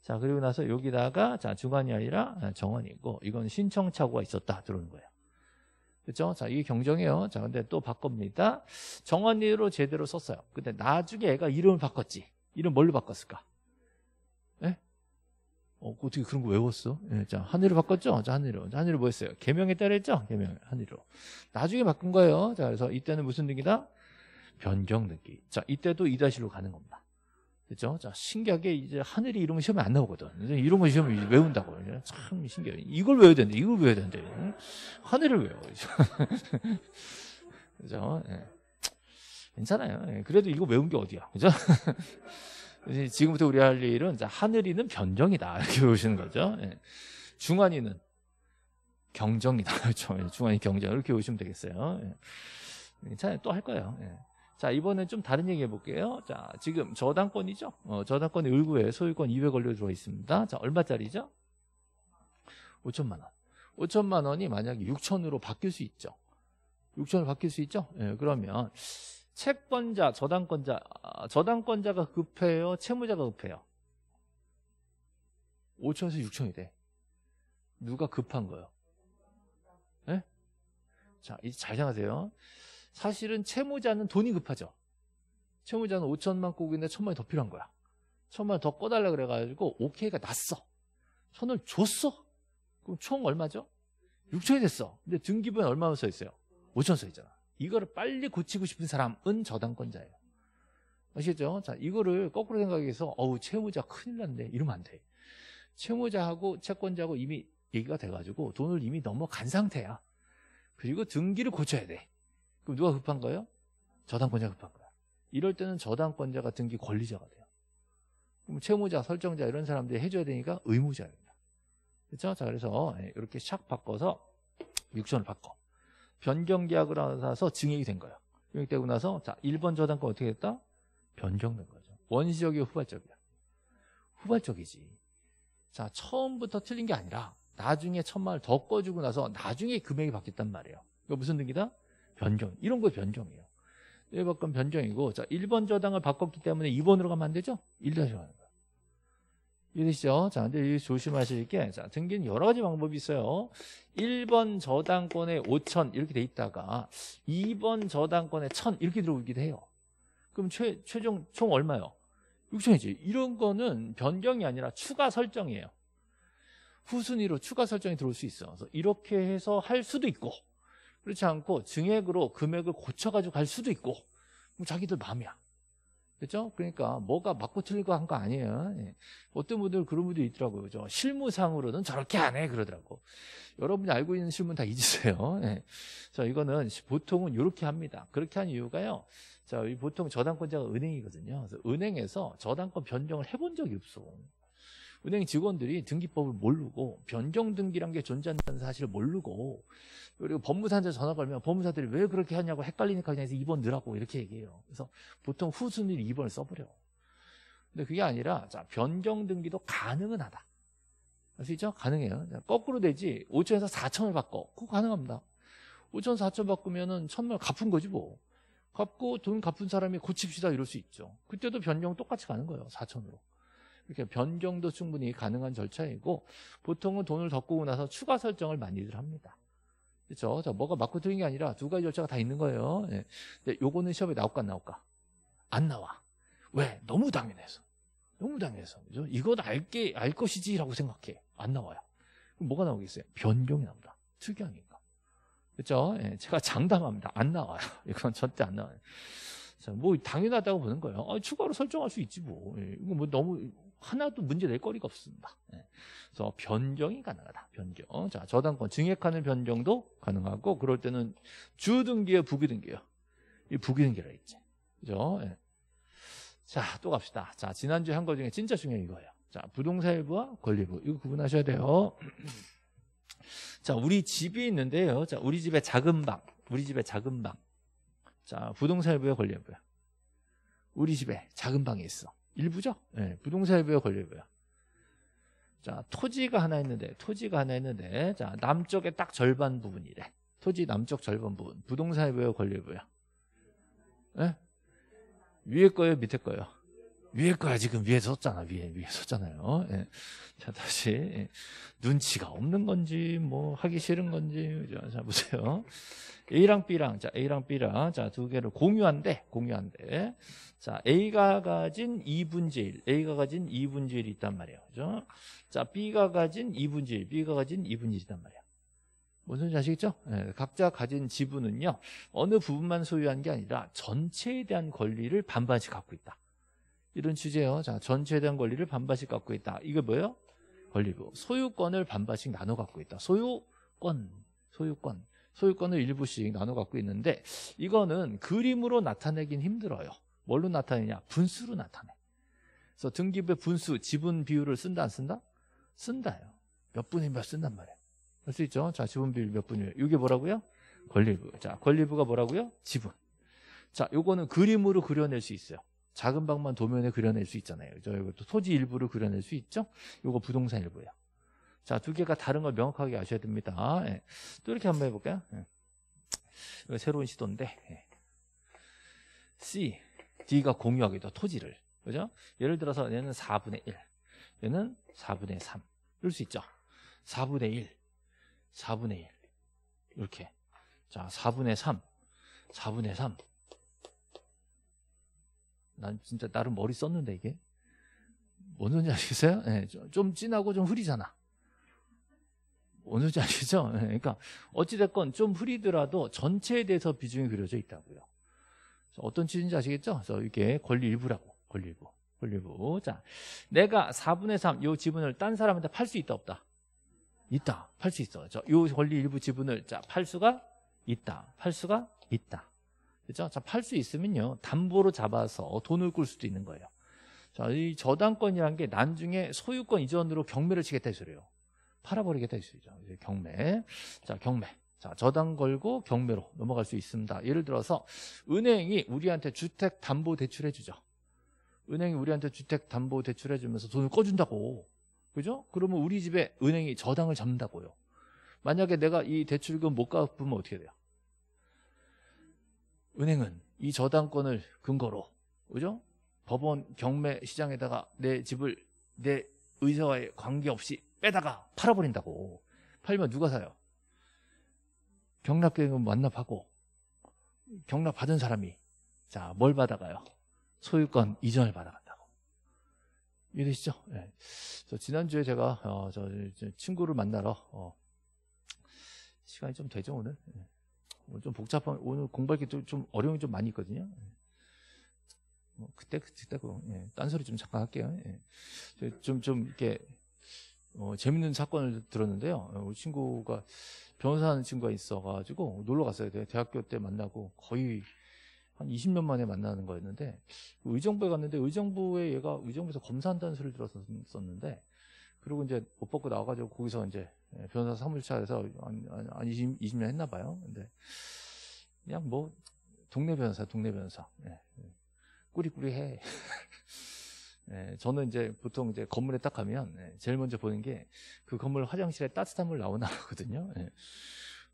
자, 그리고 나서 여기다가 자, 중환이 아니라 아, 정환이고 이건 신청착오가 있었다 들어오는 거예요. 그렇죠? 자, 이게 경정이에요. 자, 근데 또 바꿉니다. 정원이로 제대로 썼어요. 근데 나중에 애가 이름을 바꿨지. 이름 뭘로 바꿨을까? 어, 어떻게 그런 거 외웠어? 예, 자, 한의로 바꿨죠? 자, 한의로. 자, 한의로 뭐 했어요? 개명에 따라했죠? 개명, 한의로. 나중에 바꾼 거예요. 자, 그래서 이때는 무슨 등기다? 변경 등기. 자, 이때도 2-1로 가는 겁니다. 그죠? 자, 신기하게 이제 하늘이 이런 거 시험에 안 나오거든. 이런 거 시험에 외운다고. 참 신기해. 이걸 외워야 되는데, 이걸 외워야 되는데. 응? 하늘을 외워. [LAUGHS] 그죠? 예. 괜찮아요. 예, 그래도 이거 외운 게 어디야. 그죠? [LAUGHS] 지금부터 우리 할 일은 하늘이는 변정이다 [LAUGHS] 이렇게 보시는 거죠. 예. 중환이는 경정이다. [LAUGHS] 그렇죠. 예, 중환이 경정 이렇게 보시면 되겠어요. 자또할 예. 거예요. 자 이번엔 좀 다른 얘기 해볼게요. 자 지금 저당권이죠. 어, 저당권의 을구에 소유권 2 0권걸려 들어 있습니다. 자 얼마짜리죠? 5천만 원. 5천만 원이 만약에 6천으로 바뀔 수 있죠. 6천으로 바뀔 수 있죠. 예, 그러면 채권자, 저당권자, 아, 저당권자가 급해요? 채무자가 급해요? 5천에서 6천이 돼. 누가 급한 거예요? 네? 예? 자, 이제 잘 생각하세요. 사실은 채무자는 돈이 급하죠. 채무자는 5천만 꼬고 있는데 천만이 더 필요한 거야. 천만 더 꺼달라 그래가지고 오케이가 났어. 천을 줬어. 그럼 총 얼마죠? 6천이 됐어. 근데 등기부에 얼마만 써 있어요? 5천 써 있잖아. 이거를 빨리 고치고 싶은 사람은 저당권자예요. 아시겠죠? 자, 이거를 거꾸로 생각해서 어우 채무자 큰일 났네 이러면 안 돼. 채무자하고 채권자하고 이미 얘기가 돼가지고 돈을 이미 넘어간 상태야. 그리고 등기를 고쳐야 돼. 그럼 누가 급한 거예요? 저당권자가 급한 거야. 이럴 때는 저당권자가 등기 권리자가 돼요. 그럼 채무자, 설정자 이런 사람들이 해줘야 되니까 의무자입니다. 그렇죠? 자, 그래서 예, 이렇게 샥 바꿔서 6천을 바꿔. 변경 계약을 하나서 증액이 된 거예요. 증액되고 나서 자 1번 저당권 어떻게 됐다? 변경된 거죠. 원시적이 후발적이야. 후발적이지. 자 처음부터 틀린 게 아니라 나중에 천만을 더 꺼주고 나서 나중에 금액이 바뀌었단 말이에요. 이거 무슨 등기다? 변경. 이런 거 변경이에요. 1번 건 변경이고 자 1번 저당을 바꿨기 때문에 2번으로 가면 안 되죠? 1 다시 가는 거예요. 이해되시죠? 자, 근데 이 조심하실 게, 자, 등기는 여러 가지 방법이 있어요. 1번 저당권에 5천 이렇게 돼 있다가 2번 저당권에 1천 이렇게 들어오기도 해요. 그럼 최, 최종 총 얼마요? 6천이지. 이런 거는 변경이 아니라 추가 설정이에요. 후순위로 추가 설정이 들어올 수 있어. 그래서 이렇게 해서 할 수도 있고, 그렇지 않고 증액으로 금액을 고쳐가지고 갈 수도 있고, 뭐 자기들 마음이야. 그죠? 그러니까 뭐가 맞고 틀리고 한 거 아니에요. 예. 어떤 분들 그런 분도 있더라고요. 그죠? 실무상으로는 저렇게 안 해 그러더라고. 여러분이 알고 있는 실무는 다 잊으세요. 예. 자, 이거는 보통은 이렇게 합니다. 그렇게 한 이유가요. 자, 보통 저당권자가 은행이거든요. 그래서 은행에서 저당권 변경을 해본 적이 없어. 은행 직원들이 등기법을 모르고 변경 등기란 게 존재한다는 사실을 모르고 그리고 법무사한테 전화 걸면 법무사들이 왜 그렇게 하냐고 헷갈리니까 그냥 2번 넣으라고 이렇게 얘기해요. 그래서 보통 후순위로 2번을 써버려. 근데 그게 아니라 자 변경 등기도 가능은 하다. 알 수 있죠? 가능해요. 거꾸로 되지 5천에서 4천을 바꿔. 그거 가능합니다. 5천, 4천 바꾸면은 천만 갚은 거지 뭐. 갚고 돈 갚은 사람이 고칩시다 이럴 수 있죠. 그때도 변경 똑같이 가는 거예요. 4천으로. 이렇게 변경도 충분히 가능한 절차이고 보통은 돈을 덮고 나서 추가 설정을 많이들 합니다. 그렇죠? 자, 뭐가 맞고 틀린 게 아니라 두 가지 절차가 다 있는 거예요. 예. 근데 요거는 시험에 나올까 안 나올까? 안 나와. 왜? 너무 당연해서. 너무 당연해서. 그죠? 이건 알게 알 것이지라고 생각해. 안 나와요. 그럼 뭐가 나오겠어요? 변경이 나옵니다. 특이한인가. 그렇죠? 예, 제가 장담합니다. 안 나와요. [LAUGHS] 이건 절대 안 나와요. 자, 뭐 당연하다고 보는 거예요. 아, 추가로 설정할 수 있지 뭐. 예, 이거 뭐 너무 하나도 문제 될 거리가 없습니다. 예. 그래서 변경이 가능하다. 변경. 어, 자, 저당권 증액하는 변경도 가능하고 그럴 때는 주등기와 부기등기요. 이 부기등기라 있지. 그죠? 예. 자, 또 갑시다. 자, 지난주에 한거 중에 진짜 중요한 이거예요. 자, 부동산 일부와 권리부. 이거 구분하셔야 돼요. 자, 우리 집이 있는데요. 자, 우리 집의 작은 방. 우리 집의 작은 방. 자, 부동산 일부와 권리부야. 우리 집에 작은 방이 있어. 일부죠. 네, 예, 부동산 일부에 권리있고요 자, 토지가 하나 있는데, 토지가 하나 있는데, 자, 남쪽에 딱 절반 부분이래. 토지 남쪽 절반 부분. 부동산 일부에 권리있고요 네? 예? 위에 거예요, 밑에 거예요? 위에 거야 지금 위에 섰잖아 위에 위에 섰잖아요. 예. 자 다시 예. 눈치가 없는 건지 뭐 하기 싫은 건지 자, 자 보세요. A랑 B랑 자 A랑 B랑 자 두 개를 공유한데 공유한데 자 A가 가진 2분의 1 A가 가진 2분의 1이 있단 말이에요. 그죠? 자 B가 가진 2분의 1 B가 가진 2분의 1이 있단 말이에요. 뭔 소리인지 아시겠죠? 네, 각자 가진 지분은요 어느 부분만 소유한 게 아니라 전체에 대한 권리를 반반씩 갖고 있다. 이런 취지예요. 자, 전체에 대한 권리를 반반씩 갖고 있다. 이게 뭐예요? 권리부. 소유권을 반반씩 나눠 갖고 있다. 소유권, 소유권. 소유권을 일부씩 나눠 갖고 있는데 이거는 그림으로 나타내긴 힘들어요. 뭘로 나타내냐? 분수로 나타내. 그래서 등기부의 분수, 지분 비율을 쓴다 안 쓴다? 쓴다요. 몇 분의 몇 쓴단 말이에요. 할 수 있죠? 자, 지분 비율 몇 분의 이게 뭐라고요? 권리부. 자, 권리부가 뭐라고요? 지분. 자, 요거는 그림으로 그려낼 수 있어요. 작은 방만 도면에 그려낼 수 있잖아요. 그죠? 이것도 토지 일부를 그려낼 수 있죠? 이거 부동산 일부예요. 자, 두 개가 다른 걸 명확하게 아셔야 됩니다. 예. 또 이렇게 한번 해볼까요? 예. 새로운 시도인데, 예. C, D가 공유하기도 토지를. 그죠? 예를 들어서 얘는 4분의 1, 얘는 4분의 3. 이럴 수 있죠? 4분의 1, 4분의 1. 이렇게. 자, 4분의 3, 4분의 3. 난 진짜 나름 머리 썼는데 이게 뭔 소리인지 아시겠어요? 네, 좀 진하고 좀 흐리잖아. 뭔 소리인지 아시죠? 네, 그러니까 어찌됐건 좀 흐리더라도 전체에 대해서 비중이 그려져 있다고요. 어떤 취지인지 아시겠죠? 그래서 이게 권리 일부라고 권리 일부. 권리 일부. 자, 내가 4분의 3 이 지분을 딴 사람한테 팔 수 있다 없다? 있다. 팔 수 있어. 저이 권리 일부 지분을 자, 팔 수가 있다. 팔 수가 있다. 그죠? 자, 팔 수 있으면요. 담보로 잡아서 어, 돈을 꿀 수도 있는 거예요. 자, 이 저당권이란 게 나중에 소유권 이전으로 경매를 치겠다 해 소리예요. 팔아버리겠다 이소죠 경매. 자, 경매. 자, 저당 걸고 경매로 넘어갈 수 있습니다. 예를 들어서 은행이 우리한테 주택 담보 대출해 주죠. 은행이 우리한테 주택 담보 대출해 주면서 돈을 꺼준다고. 그죠? 그러면 우리 집에 은행이 저당을 잡는다고요. 만약에 내가 이 대출금 못 갚으면 어떻게 돼요? 은행은 이 저당권을 근거로 그죠? 법원 경매 시장에다가 내 집을 내 의사와의 관계없이 빼다가 팔아버린다고 팔면 누가 사요? 경락계획은 만납하고 경락 받은 사람이 자 뭘 받아가요? 소유권 이전을 받아간다고 이해되시죠? 네. 예. 저 지난주에 제가 어, 저, 친구를 만나러 어, 시간이 좀 되죠 오늘? 네. 오늘 좀 복잡한 오늘 공부할 게 좀 어려움이 좀 많이 있거든요. 예. 뭐 그때 그때 그 예, 딴소리 좀 잠깐 할게요. 좀좀 예. 좀 이렇게 어, 재밌는 사건을 들었는데요. 어, 우리 친구가 변호사하는 친구가 있어가지고 놀러 갔어요. 대학교 때 만나고 거의 한 20년 만에 만나는 거였는데 의정부에 갔는데 의정부에 얘가 의정부에서 검사한다는 소리를 들었었는데 그리고 이제 옷 벗고 나와가지고 거기서 이제 예, 변호사 사무실에서 한, 한, 한 20, 20년 했나 봐요. 근데 그냥 뭐 동네 변호사, 동네 변호사. 예. 예. 꾸리꾸리해. [LAUGHS] 예, 저는 이제 보통 이제 건물에 딱 가면 예, 제일 먼저 보는 게 그 건물 화장실에 따뜻한 물 나오나 거든요. 예.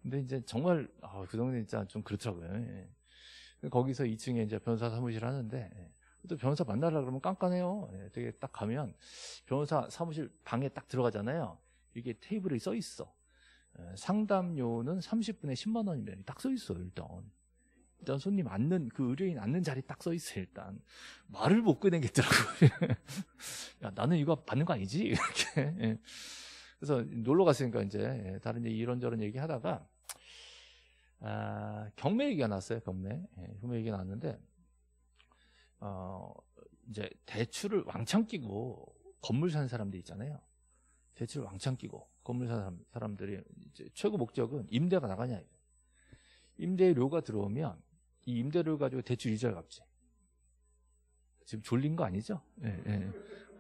근데 이제 정말 아, 그 동네 진짜 좀 그렇더라고요. 예. 거기서 2층에 이제 변사 사무실 하는데 또 변호사 만나려 그러면 깐깐해요. 되게 예, 딱 가면 변호사 사무실 방에 딱 들어가잖아요. 이게 테이블에 써 있어. 예, 상담료는 30분에 10만 원이면딱 써 있어 일단. 일단 손님 앉는 그 의뢰인 앉는 자리 딱 써 있어 일단. 말을 못 꺼내겠더라고. [LAUGHS] 야 나는 이거 받는 거 아니지 [LAUGHS] 이렇게. 예. 그래서 놀러 갔으니까 이제 다른 이런저런 얘기하다가 아, 경매 얘기가 났어요 경매. 경매 얘기가 났는데. 어, 이제 대출을 왕창 끼고 건물 산 사람들 있잖아요. 대출을 왕창 끼고 건물 산 사람, 들이 이제 최고 목적은 임대가 나가냐. 임대료가 들어오면 이 임대료를 가지고 대출 이자를 갚지. 지금 졸린 거 아니죠? 예, 예.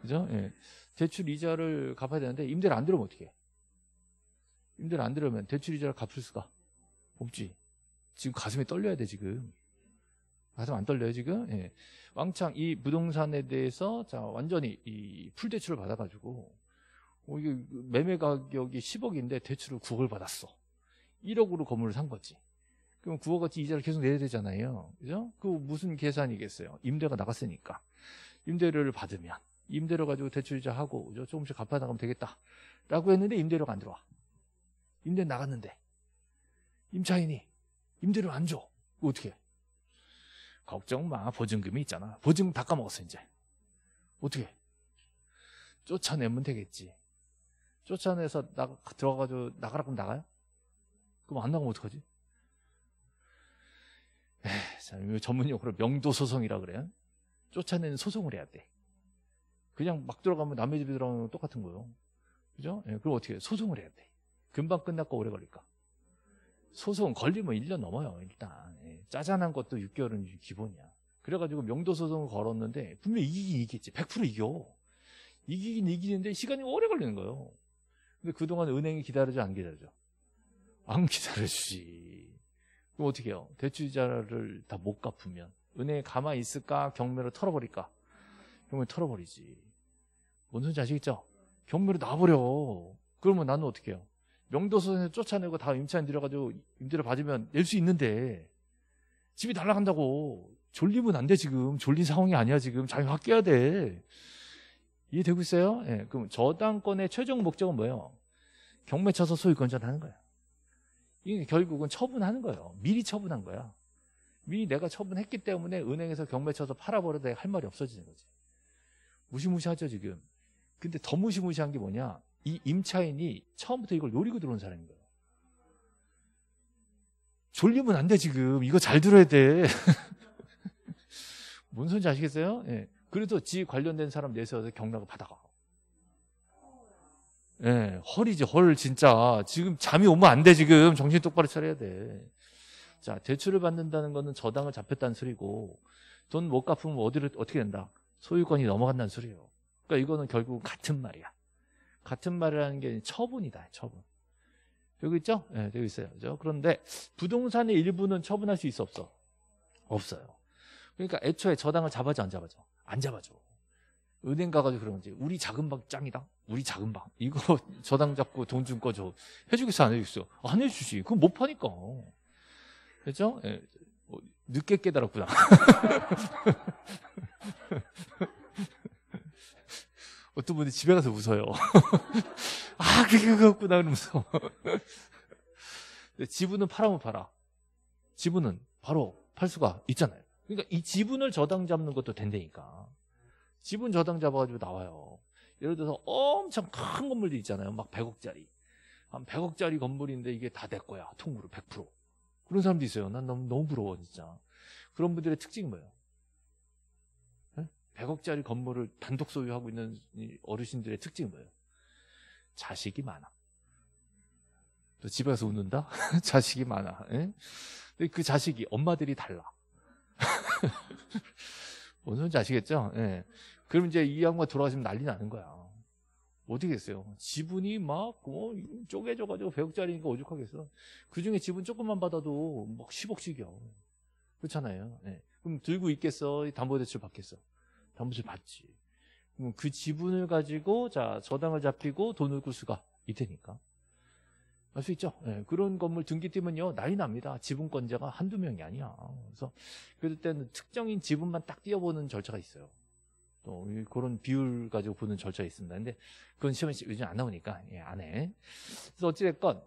그죠? 예. 대출 이자를 갚아야 되는데 임대를 안들어오면 어떻게 임대를 안들어오면 대출 이자를 갚을 수가 없지. 지금 가슴이 떨려야 돼, 지금. 가슴 아, 안 떨려요 지금? 예. 왕창 이 부동산에 대해서 자 완전히 이 풀대출을 받아가지고 어, 이게 매매 가격이 10억인데 대출을 9억을 받았어. 1억으로 건물을 산 거지. 그럼 9억 같이 이자를 계속 내야 되잖아요. 그죠? 그 무슨 계산이겠어요? 임대가 나갔으니까. 임대료를 받으면 임대료 가지고 대출이자 하고 그죠? 조금씩 갚아 나가면 되겠다라고 했는데 임대료가 안 들어와. 임대 나갔는데 임차인이 임대료 안 줘. 어떻게? 걱정 마. 보증금이 있잖아. 보증금 다 까먹었어, 이제. 어떻게? 쫓아내면 되겠지. 쫓아내서 나, 들어가가지고 나가라 그면 나가요? 그럼 안 나가면 어떡하지? 에이, 참, 전문 용어로 명도소송이라 그래요. 쫓아내는 소송을 해야 돼. 그냥 막 들어가면 남의 집에 들어가면 똑같은 거예요. 그죠? 예, 그럼 어떻게 해? 요 소송을 해야 돼. 금방 끝날까 오래 걸릴까? 소송 걸리면 1년 넘어요 일단 예, 짜잔한 것도 6개월은 기본이야 그래가지고 명도 소송을 걸었는데 분명히 이기긴 이기겠지 100% 이겨 이기긴 이기는데 시간이 오래 걸리는 거예요 근데 그동안 은행이 기다려줘 안 기다려줘 안 기다려주지 그럼 어떻게 해요 대출자를 다 못 갚으면 은행에 가만히 있을까 경매로 털어버릴까 그러면 털어버리지 뭔 소리인지 아시겠죠 경매로 놔버려 그러면 나는 어떻게 해요 명도소에 쫓아내고 다 임차인 들여가지고 임대료 받으면 낼 수 있는데 집이 날라간다고 졸리면 안 돼 지금 졸린 상황이 아니야 지금 자기 확 깨야 돼 이해되고 있어요? 예, 그럼 저당권의 최종 목적은 뭐예요? 경매쳐서 소유권 전하는 거야 이게 결국은 처분하는 거예요 미리 처분한 거야 미리 내가 처분했기 때문에 은행에서 경매쳐서 팔아버려도 할 말이 없어지는 거지 무시무시하죠 지금 근데 더 무시무시한 게 뭐냐 이 임차인이 처음부터 이걸 노리고 들어온 사람인 거예요. 졸리면 안 돼, 지금. 이거 잘 들어야 돼. [LAUGHS] 뭔 소리인지 아시겠어요? 예. 그래도지 관련된 사람 내세워서 경락을 받아가. 예, 헐이지, 헐, 진짜. 지금 잠이 오면 안 돼, 지금. 정신 똑바로 차려야 돼. 자, 대출을 받는다는 거는 저당을 잡혔다는 소리고, 돈 못 갚으면 어디를, 어떻게 된다? 소유권이 넘어간다는 소리예요. 그러니까 이거는 결국 같은 말이야. 같은 말을 하는 게 처분이다. 처분. 여기 있죠? 네, 여기 있어요. 그죠? 그런데 부동산의 일부는 처분할 수 있어 없어? 없어요. 그러니까 애초에 저당을 잡아줘 안 잡아줘? 안 잡아줘. 은행 가가지고 그러는지 우리 작은 방 짱이다. 우리 작은 방 이거 [LAUGHS] 저당 잡고 돈 좀 꺼줘. 해주겠어 안 해주겠어? 안 해주지. 그건 못 파니까. 그죠? 예. 뭐, 늦게 깨달았구나. [LAUGHS] 어떤 분이 집에 가서 웃어요. [LAUGHS] 아, 그게 그거구나 그러면서. 지분은 팔아면 팔아. 지분은 바로 팔 수가 있잖아요. 그러니까 이 지분을 저당 잡는 것도 된다니까. 지분 저당 잡아가지고 나와요. 예를 들어서 엄청 큰 건물들 있잖아요. 막 100억짜리. 한 100억짜리 건물인데 이게 다 내 거야. 통으로 100%. 그런 사람도 있어요. 난 너무, 너무 부러워, 진짜. 그런 분들의 특징이 뭐예요? 100억짜리 건물을 단독 소유하고 있는 어르신들의 특징이 뭐예요? 자식이 많아. 또 집에서 웃는다? [LAUGHS] 자식이 많아. 에? 예? 근데 그 자식이 엄마들이 달라. 무슨 지 아시겠죠? 예. 그럼 이제 이양과 돌아가시면 난리 나는 거야. 어떻게겠어요? 지분이 막 뭐, 쪼개져가지고 100억짜리니까 오죽하겠어. 그 중에 지분 조금만 받아도 막 10억씩이야. 그렇잖아요. 예. 그럼 들고 있겠어? 담보대출 받겠어? 변부를 받지. 그럼 그 지분을 가지고 자 저당을 잡히고 돈을 꿀 수가 있으니까. 알 수 있죠? 네, 그런 건물 등기 띄면요 난리 납니다. 지분권자가 한두 명이 아니야. 그래서 그럴 때는 특정인 지분만 딱 띄어보는 절차가 있어요. 또 그런 비율 가지고 보는 절차가 있습니다. 근데 그건 시험에 요즘 안 나오니까 예, 안 해. 그래서 어찌됐건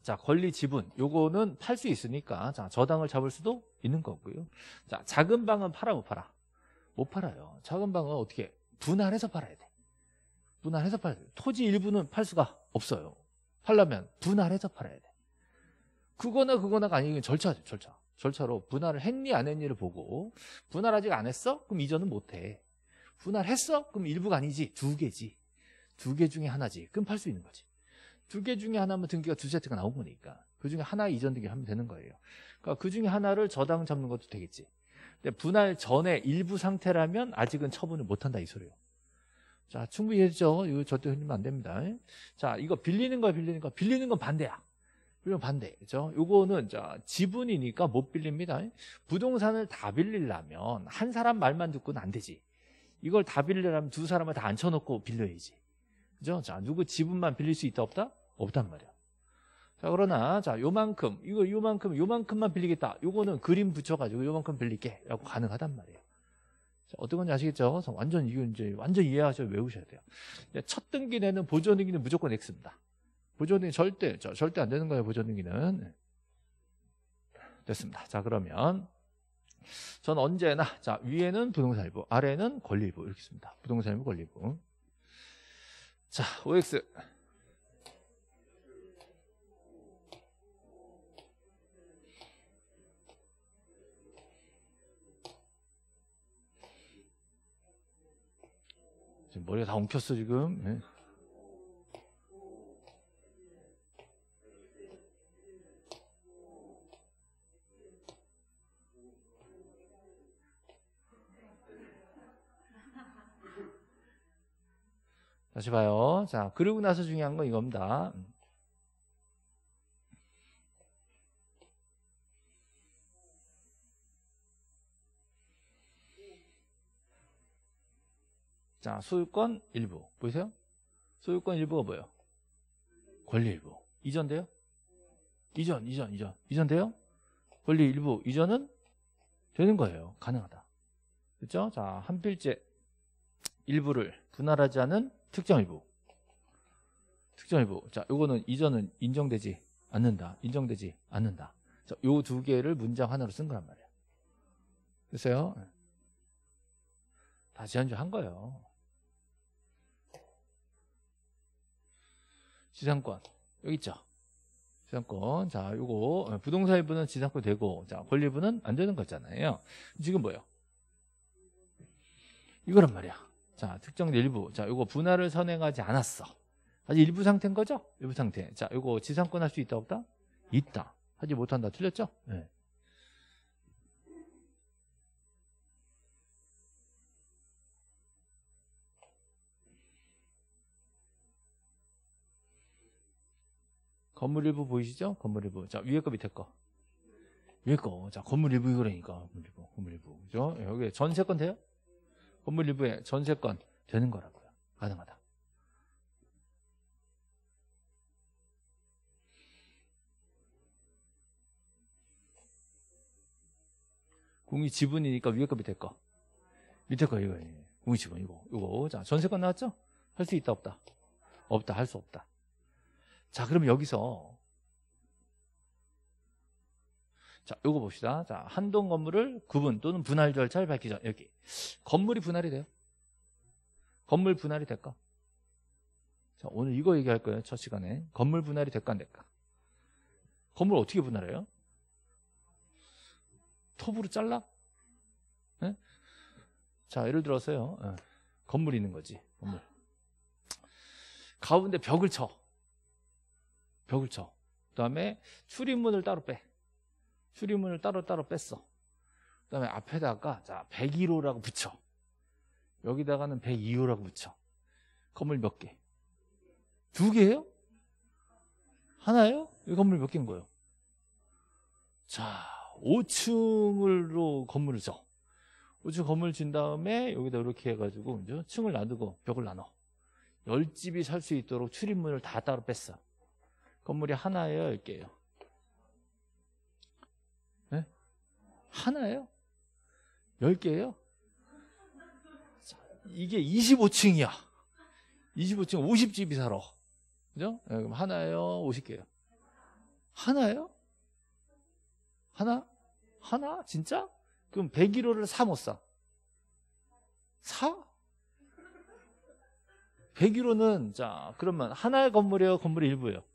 자 권리 지분 요거는 팔 수 있으니까 자 저당을 잡을 수도 있는 거고요. 자 작은 방은 팔아 못 팔아? 못 팔아요. 작은 방은 어떻게 분할해서 팔아야 돼. 분할해서 팔아야 돼. 토지 일부는 팔 수가 없어요. 팔려면 분할해서 팔아야 돼. 그거나 그거나가 아니면 절차죠, 절차. 절차로 분할을 했니 안 했니를 보고 분할 아직 안 했어? 그럼 이전은 못 해. 분할했어? 그럼 일부가 아니지. 두 개지. 두 개 중에 하나지. 그럼 팔 수 있는 거지. 두 개 중에 하나면 등기가 두 세트가 나온 거니까. 그 중에 하나 이전 등기를 하면 되는 거예요. 그러니까 그 중에 하나를 저당 잡는 것도 되겠지. 분할 전에 일부 상태라면 아직은 처분을 못한다 이 소리예요. 자, 충분히 해주죠. 이거 절대 흔들면 안 됩니다. 자, 이거 빌리는 거야, 빌리는 거. 빌리는 건 반대야. 빌리면 반대. 그죠? 요거는, 자, 지분이니까 못 빌립니다. 부동산을 다 빌리려면 한 사람 말만 듣고는 안 되지. 이걸 다 빌리려면 두 사람을 다 앉혀놓고 빌려야지. 그죠? 자, 누구 지분만 빌릴 수 있다, 없다? 없단 말이야. 자, 그러나, 자, 요만큼, 이거 요만큼, 요만큼만 빌리겠다. 요거는 그림 붙여가지고 요만큼 빌릴게. 라고 가능하단 말이에요. 자, 어떤 건지 아시겠죠? 완전, 이거 이제, 완전 이해하셔 외우셔야 돼요. 첫 등기 내는 보존등기는 무조건 X입니다. 보존등기 절대, 저, 절대 안 되는 거예요, 보존등기는 네. 됐습니다. 자, 그러면. 전 언제나, 자, 위에는 부동산일부, 아래는 권리부. 일 이렇게 씁니다 부동산일부, 권리부. 일 자, OX. 지금 머리가 다 엉켰어 지금. 네. 다시 봐요. 자, 그리고 나서 중요한 건 이겁니다. 자, 소유권 일부. 보이세요? 소유권 일부가 뭐예요? 권리 일부. 이전돼요? 이전, 이전, 이전. 이전돼요? 권리 일부 이전은 되는 거예요. 가능하다. 그렇죠? 자, 한 필제 일부를 분할하지 않은 특정 일부. 특정 일부. 자, 요거는 이전은 인정되지 않는다. 인정되지 않는다. 자, 요 두 개를 문장 하나로 쓴 거란 말이에요. 글쎄요. 다시 한주한 거예요. 지상권 여기 있죠 지상권 자이거 어, 부동산 일부는 지상권 되고 자 권리부는 안 되는 거잖아요 지금 뭐예요 이거란 말이야 자 특정 일부 자이거 분할을 선행하지 않았어 아직 일부 상태인 거죠 일부 상태 자이거 지상권 할 수 있다 없다 있다 하지 못한다 틀렸죠 네. 건물 일부 보이시죠? 건물 일부. 자, 위에 거 밑에 거. 위에 거. 자, 건물 일부 이거라니까. 건물 일부. 건물 일부. 그죠? 예, 여기 전세권 돼요? 건물 일부에 전세권 되는 거라고요. 가능하다. 공이 지분이니까 위에 거 밑에 거. 밑에 거 이거. 공이 지분 이거. 이거. 자, 전세권 나왔죠? 할 수 있다 없다? 없다. 할 수 없다. 자, 그럼 여기서 자, 이거 봅시다. 자, 한동 건물을 구분 또는 분할 절차를 밝히자. 여기. 건물이 분할이 돼요? 건물 분할이 될까? 자, 오늘 이거 얘기할 거예요. 첫 시간에. 건물 분할이 될까 안 될까? 건물 어떻게 분할해요? 톱으로 잘라? 네? 자, 예를 들어서요. 예, 건물 있는 거지. 건물. 가운데 벽을 쳐. 벽을 쳐. 그 다음에 출입문을 따로 빼. 출입문을 따로 따로 뺐어. 그 다음에 앞에다가 자 101호라고 붙여. 여기다가는 102호라고 붙여. 건물 몇 개? 두 개예요? 하나요? 이 건물 몇 개인 거예요? 자, 5층으로 건물을 져. 5층 건물 준 다음에 여기다 이렇게 해가지고 층을 나누고 벽을 나눠. 10집이 살 수 있도록 출입문을 다 따로 뺐어. 건물이 하나예요, 열 개예요? 네? 하나예요? 열 개예요? 이게 25층이야. 25층 50집이 살아. 그죠? 네, 그럼 하나예요, 50개예요? 하나예요? 하나? 하나? 진짜? 그럼 101호를 사 못 사? 사? 101호는 자, 그러면 하나의 건물이에요, 건물 의 일부예요?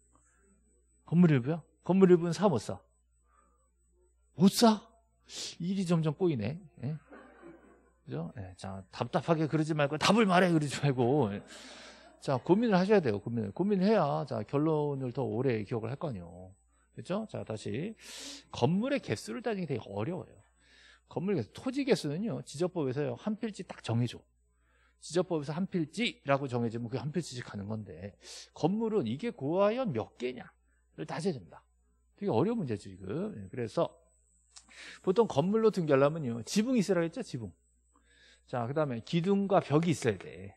건물 일부요? 건물 일부는 사, 못 사? 못 사? 일이 점점 꼬이네. 예? 그죠? 예, 자, 답답하게 그러지 말고 답을 말해 그러지 말고. 예. 자, 고민을 하셔야 돼요. 고민을. 고민해야 자, 결론을 더 오래 기억을 할 거니요. 아 그죠? 자, 다시 건물의 개수를 따지기 되게 어려워요. 건물 개수, 토지 개수는요. 지적법에서요. 한 필지 딱 정해 줘. 지적법에서 한 필지라고 정해지면 그게 한 필지씩 가는 건데 건물은 이게 고하연 몇 개냐? 따져야 됩니다. 되게 어려운 문제죠 지금. 예, 그래서 보통 건물로 등기하려면요 지붕이 있어야고 했죠 지붕. 자 그다음에 기둥과 벽이 있어야 돼.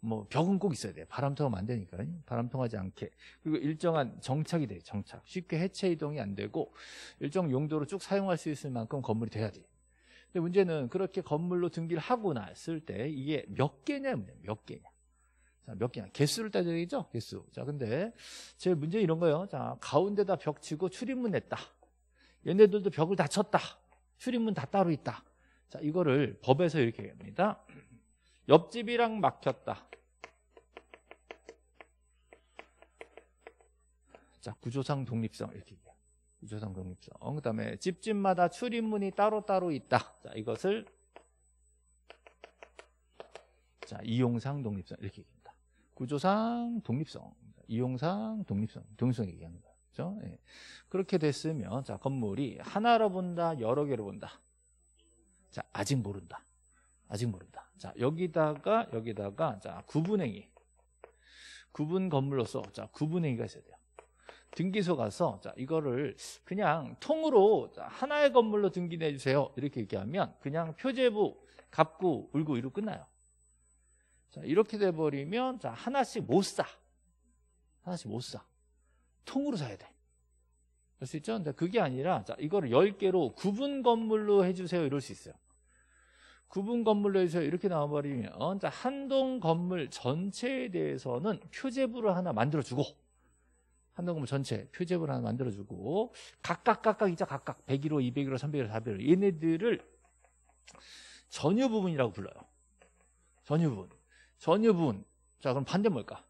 뭐 벽은 꼭 있어야 돼. 바람 통하면 안되니까 바람 통하지 않게. 그리고 일정한 정착이 돼. 정착. 쉽게 해체 이동이 안 되고 일정 용도로 쭉 사용할 수 있을 만큼 건물이 돼야 돼. 근데 문제는 그렇게 건물로 등기를 하고 났을 때 이게 몇 개냐, 몇 개냐. 자, 몇 개냐? 개수를 따져야겠죠? 되 개수. 자, 근데 제일 문제 는 이런 거예요. 자, 가운데다 벽 치고 출입문 냈다. 얘네들도 벽을 다 쳤다. 출입문 다 따로 있다. 자, 이거를 법에서 이렇게 얘기합니다. 옆집이랑 막혔다. 자, 구조상 독립성 이렇게 얘기해요. 구조상 독립성. 그다음에 집집마다 출입문이 따로따로 있다. 자, 이것을 자, 이용상 독립성 이렇게 얘기해요. 구조상 독립성, 이용상 독립성, 독립성 얘기하는 거예요. 그렇죠? 예. 그렇게 됐으면 자 건물이 하나로 본다, 여러 개로 본다. 자 아직 모른다. 아직 모른다. 자 여기다가 여기다가 자 구분행위, 구분 건물로서 자 구분행위가 있어야 돼요. 등기소 가서 자 이거를 그냥 통으로 자, 하나의 건물로 등기내 주세요 이렇게 얘기하면 그냥 표제부 갑구 울고 이로 끝나요. 자, 이렇게 돼버리면 자, 하나씩 못 사. 하나씩 못 사. 통으로 사야 돼. 할수 있죠? 근데 그게 아니라 자, 이걸 10개로 구분 건물로 해주세요. 이럴 수 있어요. 구분 건물로 해서 이렇게 나와버리면 자, 한동 건물 전체에 대해서는 표제부를 하나 만들어주고 한동 건물 전체 표제부를 하나 만들어주고 각각 각각 이자 각각 101호, 201호, 301호, 401호 얘네들을 전유 부분이라고 불러요. 전유 부분. 전유분. 자, 그럼 반대 뭘까?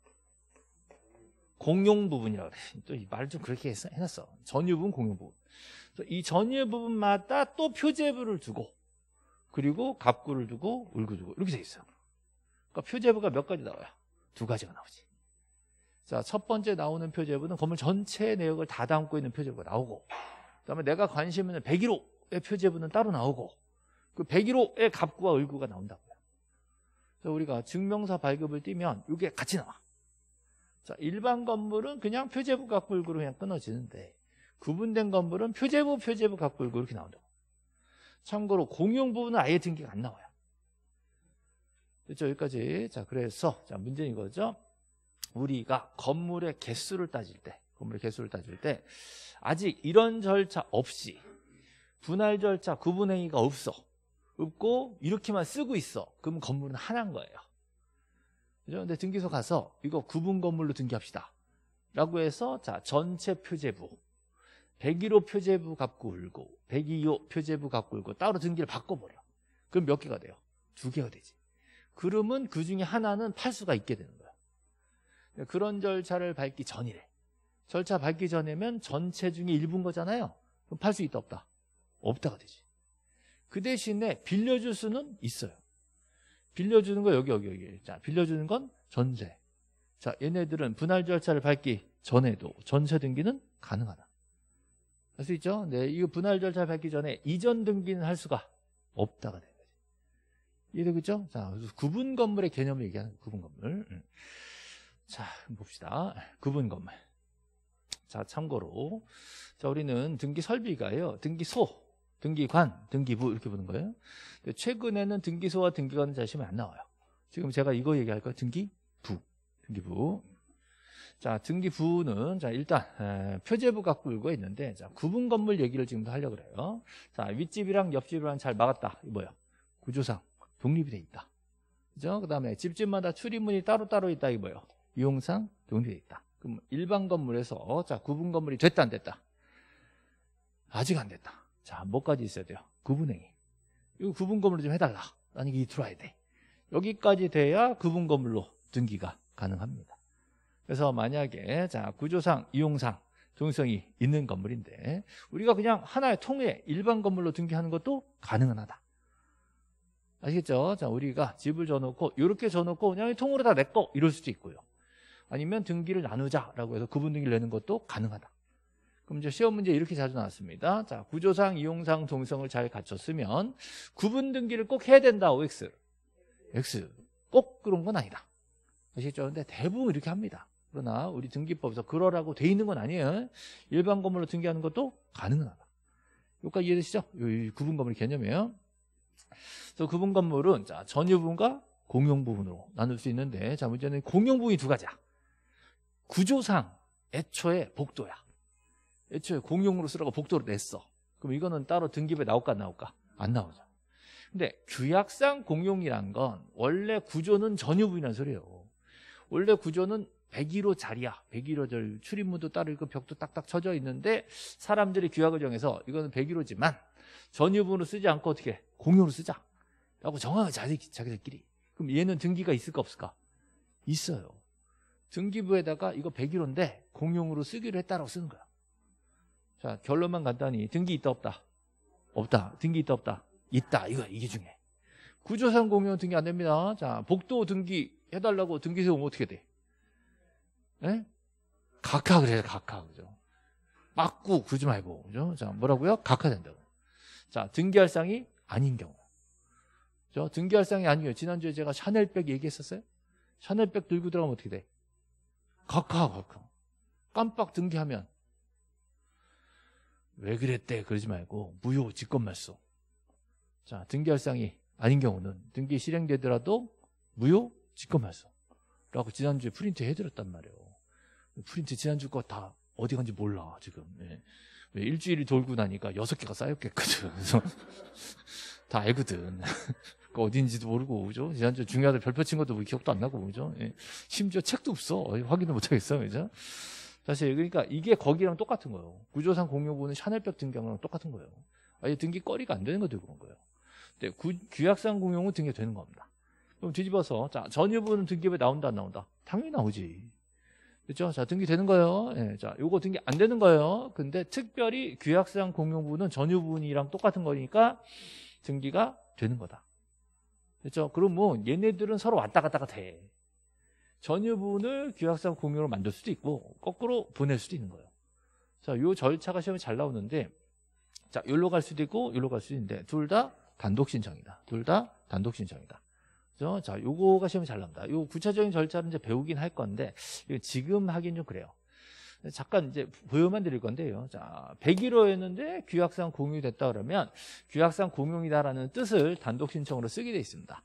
공용 부분이라고 그래. 또이 말 좀 그렇게 해서 해놨어. 전유분, 공용 부분. 이 전유 부분마다 또 표제부를 두고, 그리고 갑구를 두고, 을구 두고, 이렇게 돼 있어요. 그러니까 표제부가 몇 가지 나와요? 두 가지가 나오지. 자, 첫 번째 나오는 표제부는 건물 전체 내역을 다 담고 있는 표제부가 나오고, 그 다음에 내가 관심 있는 101호의 표제부는 따로 나오고, 그 101호의 갑구와 을구가 나온다고. 그러니까 우리가 증명사 발급을 띄면 이게 같이 나와. 자, 일반 건물은 그냥 표제부 각불구로 그냥 끊어지는데 구분된 건물은 표제부 표제부 각불구 로 이렇게 나온다고. 참고로 공용 부분은 아예 등기가 안 나와요. 그죠 여기까지. 자, 그래서 자, 문제는 이거죠. 우리가 건물의 개수를 따질 때 건물의 개수를 따질 때 아직 이런 절차 없이 분할 절차 구분행위가 없어. 없고 이렇게만 쓰고 있어. 그럼 건물은 하나인 거예요. 그죠? 근데 등기소 가서 이거 구분 건물로 등기합시다. 라고 해서 자 전체 표제부 101호 표제부 갖고 울고 102호 표제부 갖고 울고 따로 등기를 바꿔버려. 그럼 몇 개가 돼요? 두 개가 되지. 그러면 그 중에 하나는 팔수가 있게 되는 거야. 그런 절차를 밟기 전이래. 절차 밟기 전에면 전체 중에 일부인 거잖아요. 그럼 팔 수 있다 없다? 없다가 되지. 그 대신에 빌려줄 수는 있어요. 빌려주는 거 여기 여기 여기. 자, 빌려주는 건 전세. 자, 얘네들은 분할 절차를 밟기 전에도 전세 등기는 가능하다. 할 수 있죠? 네, 이거 분할 절차 밟기 전에 이전 등기는 할 수가 없다가 되는 거지. 이해 되겠죠 자, 구분 건물의 개념을 얘기하는 구분 건물. 음. 자, 봅시다. 구분 건물. 자, 참고로 자, 우리는 등기 설비가요. 등기소 등기관, 등기부 이렇게 보는 거예요. 최근에는 등기소와 등기관 은 자심이 안 나와요. 지금 제가 이거 얘기할 거예요. 등기부, 등기부. 자, 등기부는 자 일단 에, 표제부 갖고 읽어 있는데 자, 구분 건물 얘기를 지금도 하려고 그래요. 자, 윗집이랑 옆집이랑 잘 막았다. 뭐요 구조상 독립이 돼 있다. 그죠? 그다음에 집집마다 출입문이 따로따로 있다. 이거 뭐예요? 이용상 독립이 돼 있다. 그럼 일반 건물에서 자, 구분 건물이 됐다 안 됐다? 아직 안 됐다. 자, 뭐까지 있어야 돼요? 구분행위. 이거 구분 건물로 좀 해달라. 라는 게 들어와야 돼. 여기까지 돼야 구분 건물로 등기가 가능합니다. 그래서 만약에 자 구조상, 이용상 동성이 있는 건물인데 우리가 그냥 하나의 통에 일반 건물로 등기하는 것도 가능 하다. 아시겠죠? 자 우리가 집을 줘놓고 이렇게 줘놓고 그냥 통으로 다내거 이럴 수도 있고요. 아니면 등기를 나누자라고 해서 구분 등기를 내는 것도 가능하다. 그럼 이제 시험 문제 이렇게 자주 나왔습니다. 자, 구조상, 이용상, 동성을 잘 갖췄으면 구분 등기를 꼭 해야 된다, OX. X. 꼭 그런 건 아니다. 아시겠죠? 근데 대부분 이렇게 합니다. 그러나 우리 등기법에서 그러라고 돼 있는 건 아니에요. 일반 건물로 등기하는 것도 가능하다. 여기까지 이해되시죠? 이 구분 건물 개념이에요. 그래서 구분 건물은 자, 전유 분과 공용 부분으로 나눌 수 있는데 자 문제는 공용 부분이 두 가지야. 구조상 애초에 복도야. 애초에 공용으로 쓰라고 복도로 냈어. 그럼 이거는 따로 등기부에 나올까 안 나올까? 안 나오죠. 근데 규약상 공용이란 건 원래 구조는 전유부인한 소리예요. 원래 구조는 101호 자리야. 101호 절 출입문도 따로 있고 벽도 딱딱 쳐져 있는데 사람들이 규약을 정해서 이거는 101호지만 전유부으로 쓰지 않고 어떻게 공용으로 쓰자. 라고 정하면 자기, 자기들끼리. 그럼 얘는 등기가 있을까 없을까? 있어요. 등기부에다가 이거 101호인데 공용으로 쓰기로 했다라고 쓰는 거야. 자, 결론만 간단히 등기 있다 없다? 없다. 등기 있다 없다? 있다. 이거 이게 중요해. 구조상 공유 등기 안 됩니다. 자, 복도 등기 해달라고 등기 세우면 어떻게 돼? 예? 각하 그래요. 각하. 그죠? 빠꾸 그러지 말고. 그죠? 자, 뭐라고요? 각하 된다고. 자, 등기할 상이 아닌 경우. 그죠? 등기할 상이 아니에요. 지난주에 제가 샤넬백 얘기했었어요. 샤넬백 들고 들어가면 어떻게 돼? 각하, 각하. 깜빡 등기하면 왜 그랬대 그러지 말고 무효 직권말소 자 등기할상이 아닌 경우는 등기 실행되더라도 무효 직권말소 라고 지난주에 프린트 해드렸단 말이에요 프린트 지난주 거 다 어디 간지 몰라 지금 예. 왜 일주일이 돌고 나니까 여섯 개가 쌓였겠거든 그래서 [LAUGHS] 다 알거든 [LAUGHS] 그 어딘지도 모르고 그죠? 지난주 중요하다 별표 친 것도 기억도 안 나고 그죠? 예. 심지어 책도 없어 확인도 못하겠어 그죠? 사실 그러니까 이게 거기랑 똑같은 거예요. 구조상 공유부는 샤넬벽 등경이랑 똑같은 거예요. 아예 등기 거리가 안 되는 거죠 그런 거예요. 근데 구, 규약상 공용은 등기 되는 겁니다. 그럼 뒤집어서 자 전유부는 등기에 나온다 안 나온다? 당연히 나오지. 그렇죠? 자 등기 되는 거예요. 네, 자 요거 등기 안 되는 거예요. 근데 특별히 규약상 공용부는 전유분이랑 부 똑같은 거니까 등기가 되는 거다. 그렇죠? 그럼 뭐 얘네들은 서로 왔다 갔다가 돼. 전유분을 규약상 공유로 만들 수도 있고 거꾸로 보낼 수도 있는 거예요. 자, 요 절차가 시험에 잘 나오는데 자, 요로갈 수도 있고 요로갈 수도 있는데 둘 다 단독 신청이다. 둘 다 단독 신청이다. 그죠? 자, 요거가 시험에 잘 나옵니다. 요 구체적인 절차는 이제 배우긴 할 건데 지금 하긴 좀 그래요. 잠깐 이제 보여만 드릴 건데요. 자, 101호였는데 규약상 공유됐다 그러면 규약상 공용이다라는 뜻을 단독 신청으로 쓰게 돼 있습니다.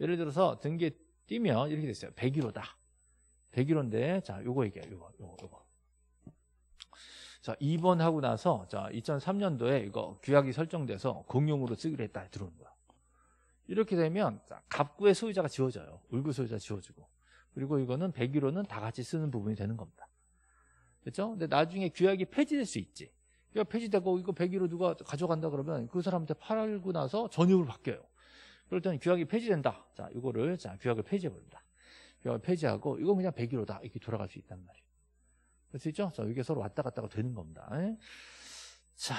예를 들어서 등기에 띄면 이렇게 됐어요. 101호다. 101호인데 자, 요거 얘기해요. 요거, 요거, 요거. 자, 2번 하고 나서 자, 2003년도에 이거 규약이 설정돼서 공용으로 쓰기로 했다 들어오는 거야. 이렇게 되면 자, 갑구의 소유자가 지워져요. 울구 소유자 지워지고. 그리고 이거는 101호는 다 같이 쓰는 부분이 되는 겁니다. 그렇죠? 근데 나중에 규약이 폐지될 수 있지. 이거 폐지되고 이거 101호 누가 가져간다 그러면 그 사람한테 팔고 나서 전입으로 바뀌어요. 그럴 때는 규약이 폐지된다. 자, 이거를 자, 규약을 폐지해 버립니다. 이걸 어, 폐지하고 이건 그냥 101호다 이렇게 돌아갈 수 있단 말이에요. 그렇죠? 자, 이게 서로 왔다 갔다가 되는 겁니다. 에? 예? 자,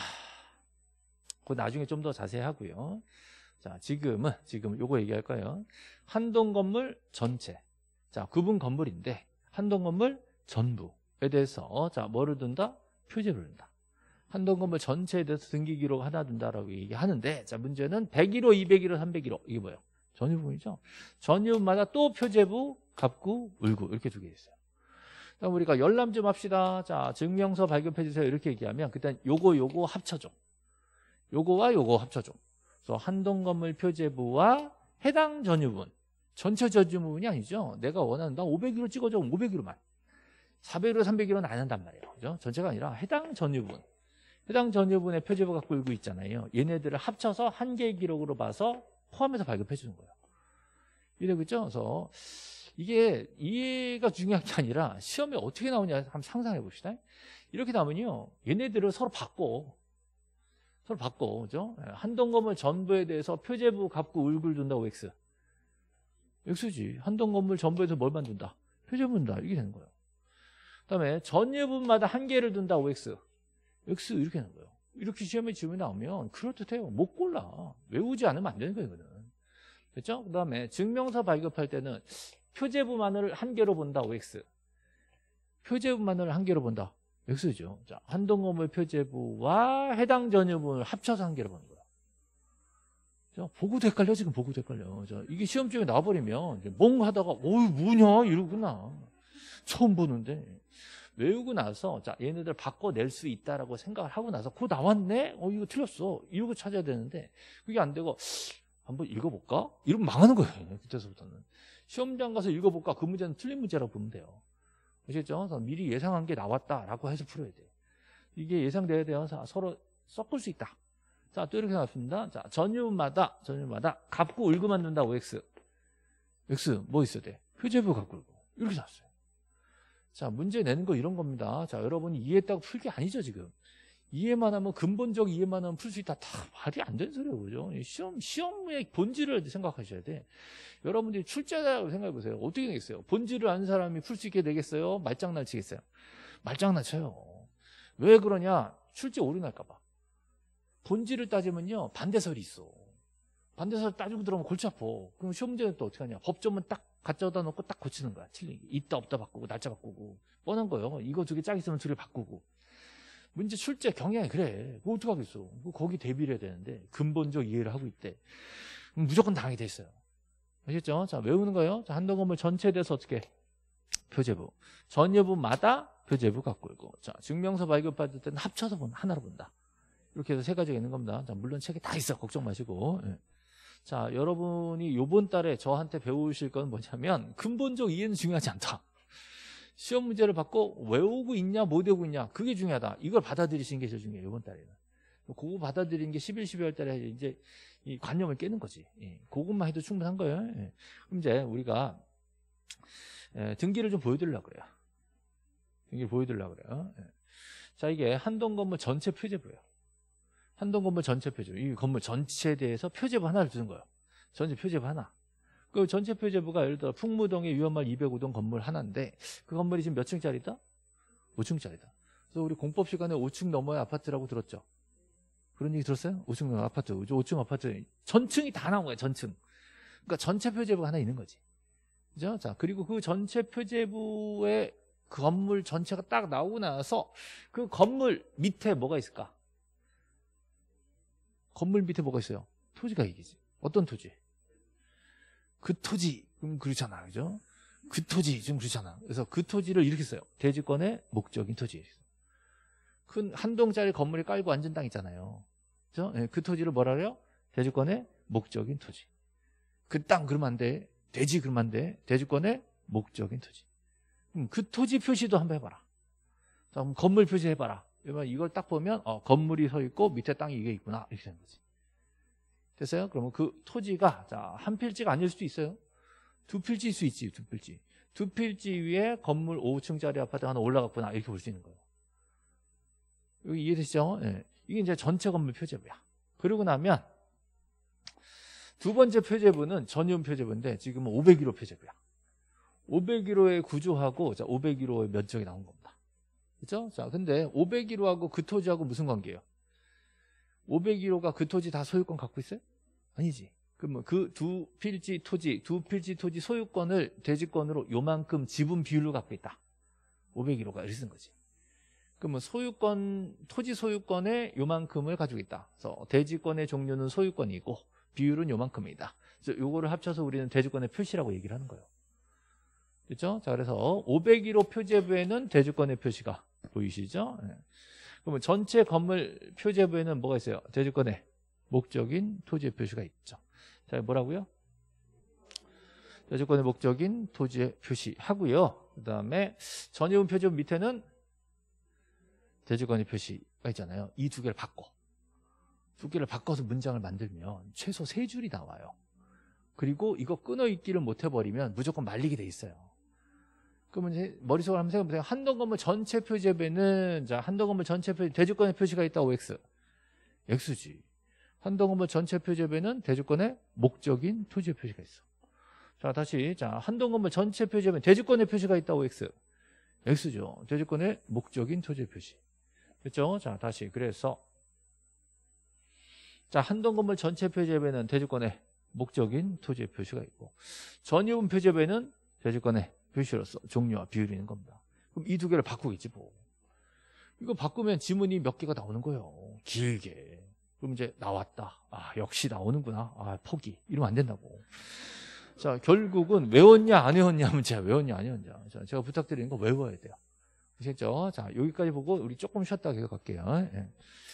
그 나중에 좀 더 자세히 하고요. 자, 지금은 지금 요거 얘기할까요? 한동 건물 전체. 자, 구분 건물인데 한동 건물 전부에 대해서 자, 뭐를 둔다? 표제를 둔다. 한동 건물 전체에 대해서 등기 기록 하나 둔다라고 얘기하는데 자, 문제는 101호, 201호, 301호. 이게 뭐예요? 전유분이죠. 전유분마다 또 표제부 갑구, 을구 이렇게 두 개 있어요. 그럼 우리가 열람 좀 합시다. 자, 증명서 발급해 주세요. 이렇게 얘기하면 그때 요거 요거 합쳐줘. 요거와 요거 합쳐줘. 그래서 한동 건물 표제부와 해당 전유분. 전체 전유분이 아니죠. 내가 원하는 나 500으로 찍어줘. 500으로만. 400으로 300으로는 안 한단 말이에요. 그죠? 전체가 아니라 해당 전유분. 해당 전유분의 표제부 갖고 일고 있잖아요. 얘네들을 합쳐서 한 개의 기록으로 봐서 포함해서 발급해 주는 거예요. 이래 그죠? 그래서 이게 이해가 중요한 게 아니라 시험에 어떻게 나오냐 한번 상상해 봅시다. 이렇게 나오면요. 얘네들을 서로 바꿔. 서로 바꿔. 그죠? 예, 한동건물 전부에 대해서 표제부 갖고 울굴 준다고 X. X지. 한동건물 전부에서 뭘 만든다? 표제부다 이게 되는 거예요. 그 다음에 전유분마다 한 개를 둔다 고 x X 이렇게 하는 거예요. 이렇게 시험에 지문이 나오면 그럴듯해요. 못 골라. 외우지 않으면 안 되는 거예요, 이거는. 됐죠그 다음에 증명서 발급할 때는 표제부만을 한 개로 본다 OX 표제부만을 한 개로 본다 X죠 자, 한동건물 표제부와 해당 전유물 합쳐서 한 개로 보는 거야 자, 보고도 헷갈려 지금 보고도 헷갈려 자, 이게 시험 중에 나와버리면 뭔가 하다가 어이 뭐냐 이러구나 처음 보는데 외우고 나서 자 얘네들 바꿔낼 수 있다라고 생각을 하고 나서 그거 나왔네? 어 이거 틀렸어 이러고 찾아야 되는데 그게 안 되고 한번 읽어볼까? 이러면 망하는 거예요 그때서부터는 시험장 가서 읽어볼까? 그 문제는 틀린 문제라고 보면 돼요. 아시겠죠? 그래서 미리 예상한 게 나왔다라고 해서 풀어야 돼요. 이게 예상돼야 돼요. 서로 섞을 수 있다. 자, 또 이렇게 나왔습니다. 자, 전유마다, 전유마다 갚고 을고 만든다, OX. X, 뭐 있어야 돼? 표제부 갚고 을고. 이렇게 나왔어요. 자, 문제 내는 거 이런 겁니다. 자, 여러분이 이해했다고 풀게 아니죠, 지금. 이해만 하면 근본적 이해만 하면 풀 수 있다. 다 말이 안 되는 소리예요. 그죠? 시험 시험의 본질을 생각하셔야 돼. 여러분들이 출제자라고 생각해 보세요. 어떻게 되겠어요? 본질을 아는 사람이 풀 수 있게 되겠어요? 말장난 치겠어요? 말장난 쳐요. 왜 그러냐? 출제 오류 날까 봐. 본질을 따지면요. 반대설이 있어. 반대설 따지고 들어오면 골치 아파. 그럼 시험 문제는 또 어떻게 하냐? 법조문 딱가 갖다 놓고 딱 고치는 거야. 틀린 있다 없다 바꾸고 날짜 바꾸고 뻔한 거예요. 이거 두 개 짝 있으면 두개 바꾸고 문제 출제 경향이 그래. 뭐 어떡하겠어. 거기 대비를 해야 되는데 근본적 이해를 하고 있대. 무조건 당이 됐어요. 아시겠죠? 자, 외우는 거예요. 자, 한도 건물 전체에 대해서 어떻게? 표제부. 전여부마다 표제부 갖고 있고. 자, 증명서 발급받을 때는 합쳐서 본, 하나로 본다. 이렇게 해서 세 가지가 있는 겁니다. 자, 물론 책에 다 있어. 걱정 마시고. 예. 자, 여러분이 요번 달에 저한테 배우실 건 뭐냐면 근본적 이해는 중요하지 않다. 시험 문제를 받고 외우고 있냐 못 외우고 있냐 그게 중요하다. 이걸 받아들이시는 게 제일 중요해요. 이번 달에는. 그거 받아들이는 게 11, 12월 달에 이제 이 관념을 깨는 거지. 예. 그것만 해도 충분한 거예요. 예. 그럼 이제 우리가 예, 등기를 좀 보여드리려고 그래요. 등기를 보여드리려고 그래요. 예. 자 이게 한동 건물 전체 표제부예요. 한동 건물 전체 표제부. 이 건물 전체에 대해서 표제부 하나를 두는 거예요. 전체 표제부 하나. 그전체표제부가 예를 들어 풍무동의 위험말 205동 건물 하나인데 그 건물이 지금 몇 층짜리다? 5층짜리다. 그래서 우리 공법 시간에 5층 넘어야 아파트라고 들었죠. 그런 얘기 들었어요? 5층 넘어 아파트, 5층 아파트 전층이 다 나온 거야 전층. 그러니까 전체 표제부가 하나 있는 거지. 그죠? 자 그리고 그 전체 표제부에그 건물 전체가 딱 나오고 나서 그 건물 밑에 뭐가 있을까? 건물 밑에 뭐가 있어요? 토지가이기지 어떤 토지? 그 토지 그럼 그렇잖아 그죠? 그 토지 좀 그렇잖아 그래서 그 토지를 이렇게 써요 대지권의 목적인 토지 큰 한 동짜리 건물이 깔고 앉은 땅 있잖아요 그죠? 예, 그 토지를 뭐라 그래요? 대지권의 목적인 토지 그 땅 그러면 안돼 대지 그러면 안돼 대지권의 목적인 토지 그럼 그 토지 표시도 한번 해봐라 자, 그럼 건물 표시해봐라 이걸 딱 보면 어, 건물이 서 있고 밑에 땅이 이게 있구나 이렇게 되는 거지 됐어요? 그러면 그 토지가 자, 한 필지가 아닐 수도 있어요. 두 필지일 수 있지, 두 필지. 두 필지 위에 건물 5층짜리 아파트 하나 올라갔구나 이렇게 볼 수 있는 거예요. 여기 이해되시죠? 네. 이게 이제 전체 건물 표제부야. 그러고 나면 두 번째 표제부는 전용 표제부인데 지금은 501호 표제부야. 501호의 구조하고 자 501호의 면적이 나온 겁니다. 그렇죠? 자, 근데 501호하고 그 토지하고 무슨 관계예요? 501호가 그 토지 다 소유권 갖고 있어요? 아니지. 그러면 뭐, 그두 필지 토지, 두 필지 토지 소유권을 대지권으로 요만큼 지분 비율로 갖고 있다. 501호가 이렇게 쓴 거지. 그러면 뭐, 소유권, 토지 소유권의 요만큼을 가지고 있다. 그래서 대지권의 종류는 소유권이고 비율은 요만큼이다. 그래서 요거를 합쳐서 우리는 대지권의 표시라고 얘기를 하는 거예요. 됐죠 자, 그래서 501호 표제부에는 대지권의 표시가 보이시죠? 네. 그러면 전체 건물 표제부에는 뭐가 있어요? 제주권의 목적인 토지의 표시가 있죠. 자, 뭐라고요? 제주권의 목적인 토지의 표시하고요. 그 다음에 전유분 표제부 밑에는 제주권의 표시가 있잖아요. 이 두 개를 바꿔. 두 개를 바꿔서 문장을 만들면 최소 세 줄이 나와요. 그리고 이거 끊어읽기를못 해버리면 무조건 말리게 돼 있어요. 그러면 머릿속으로 한번 생각해보세요. 한동 건물 전체 표제배는 지자 한동 건물 전체 표지 대주권의 표시가 있다 OX. X지. 한동 건물 전체 표제배는 지 대주권의 목적인 토지 표시가 있어. 자 다시 자 한동 건물 전체 표지에배는 대주권의 표시가 있다 OX. X죠. 대주권의 목적인 토지 표시. 됐죠자 다시 그래서 자 한동 건물 전체 표제배는 지 대주권의 목적인 토지 표시가 있고 전유분 표제배는 지 대주권의 표시로서 종류와 비율이는 있 겁니다. 그럼 이 두 개를 바꾸겠지 뭐. 이거 바꾸면 지문이 몇 개가 나오는 거예요. 길게. 그럼 이제 나왔다. 아 역시 나오는구나. 아 포기. 이러면 안 된다고. 자 결국은 외웠냐 안 외웠냐 문제야. 외웠냐 안 외웠냐. 자, 제가 부탁드리는 거 외워야 돼요. 아시겠죠? 자 여기까지 보고 우리 조금 쉬었다 계속 갈게요. 예.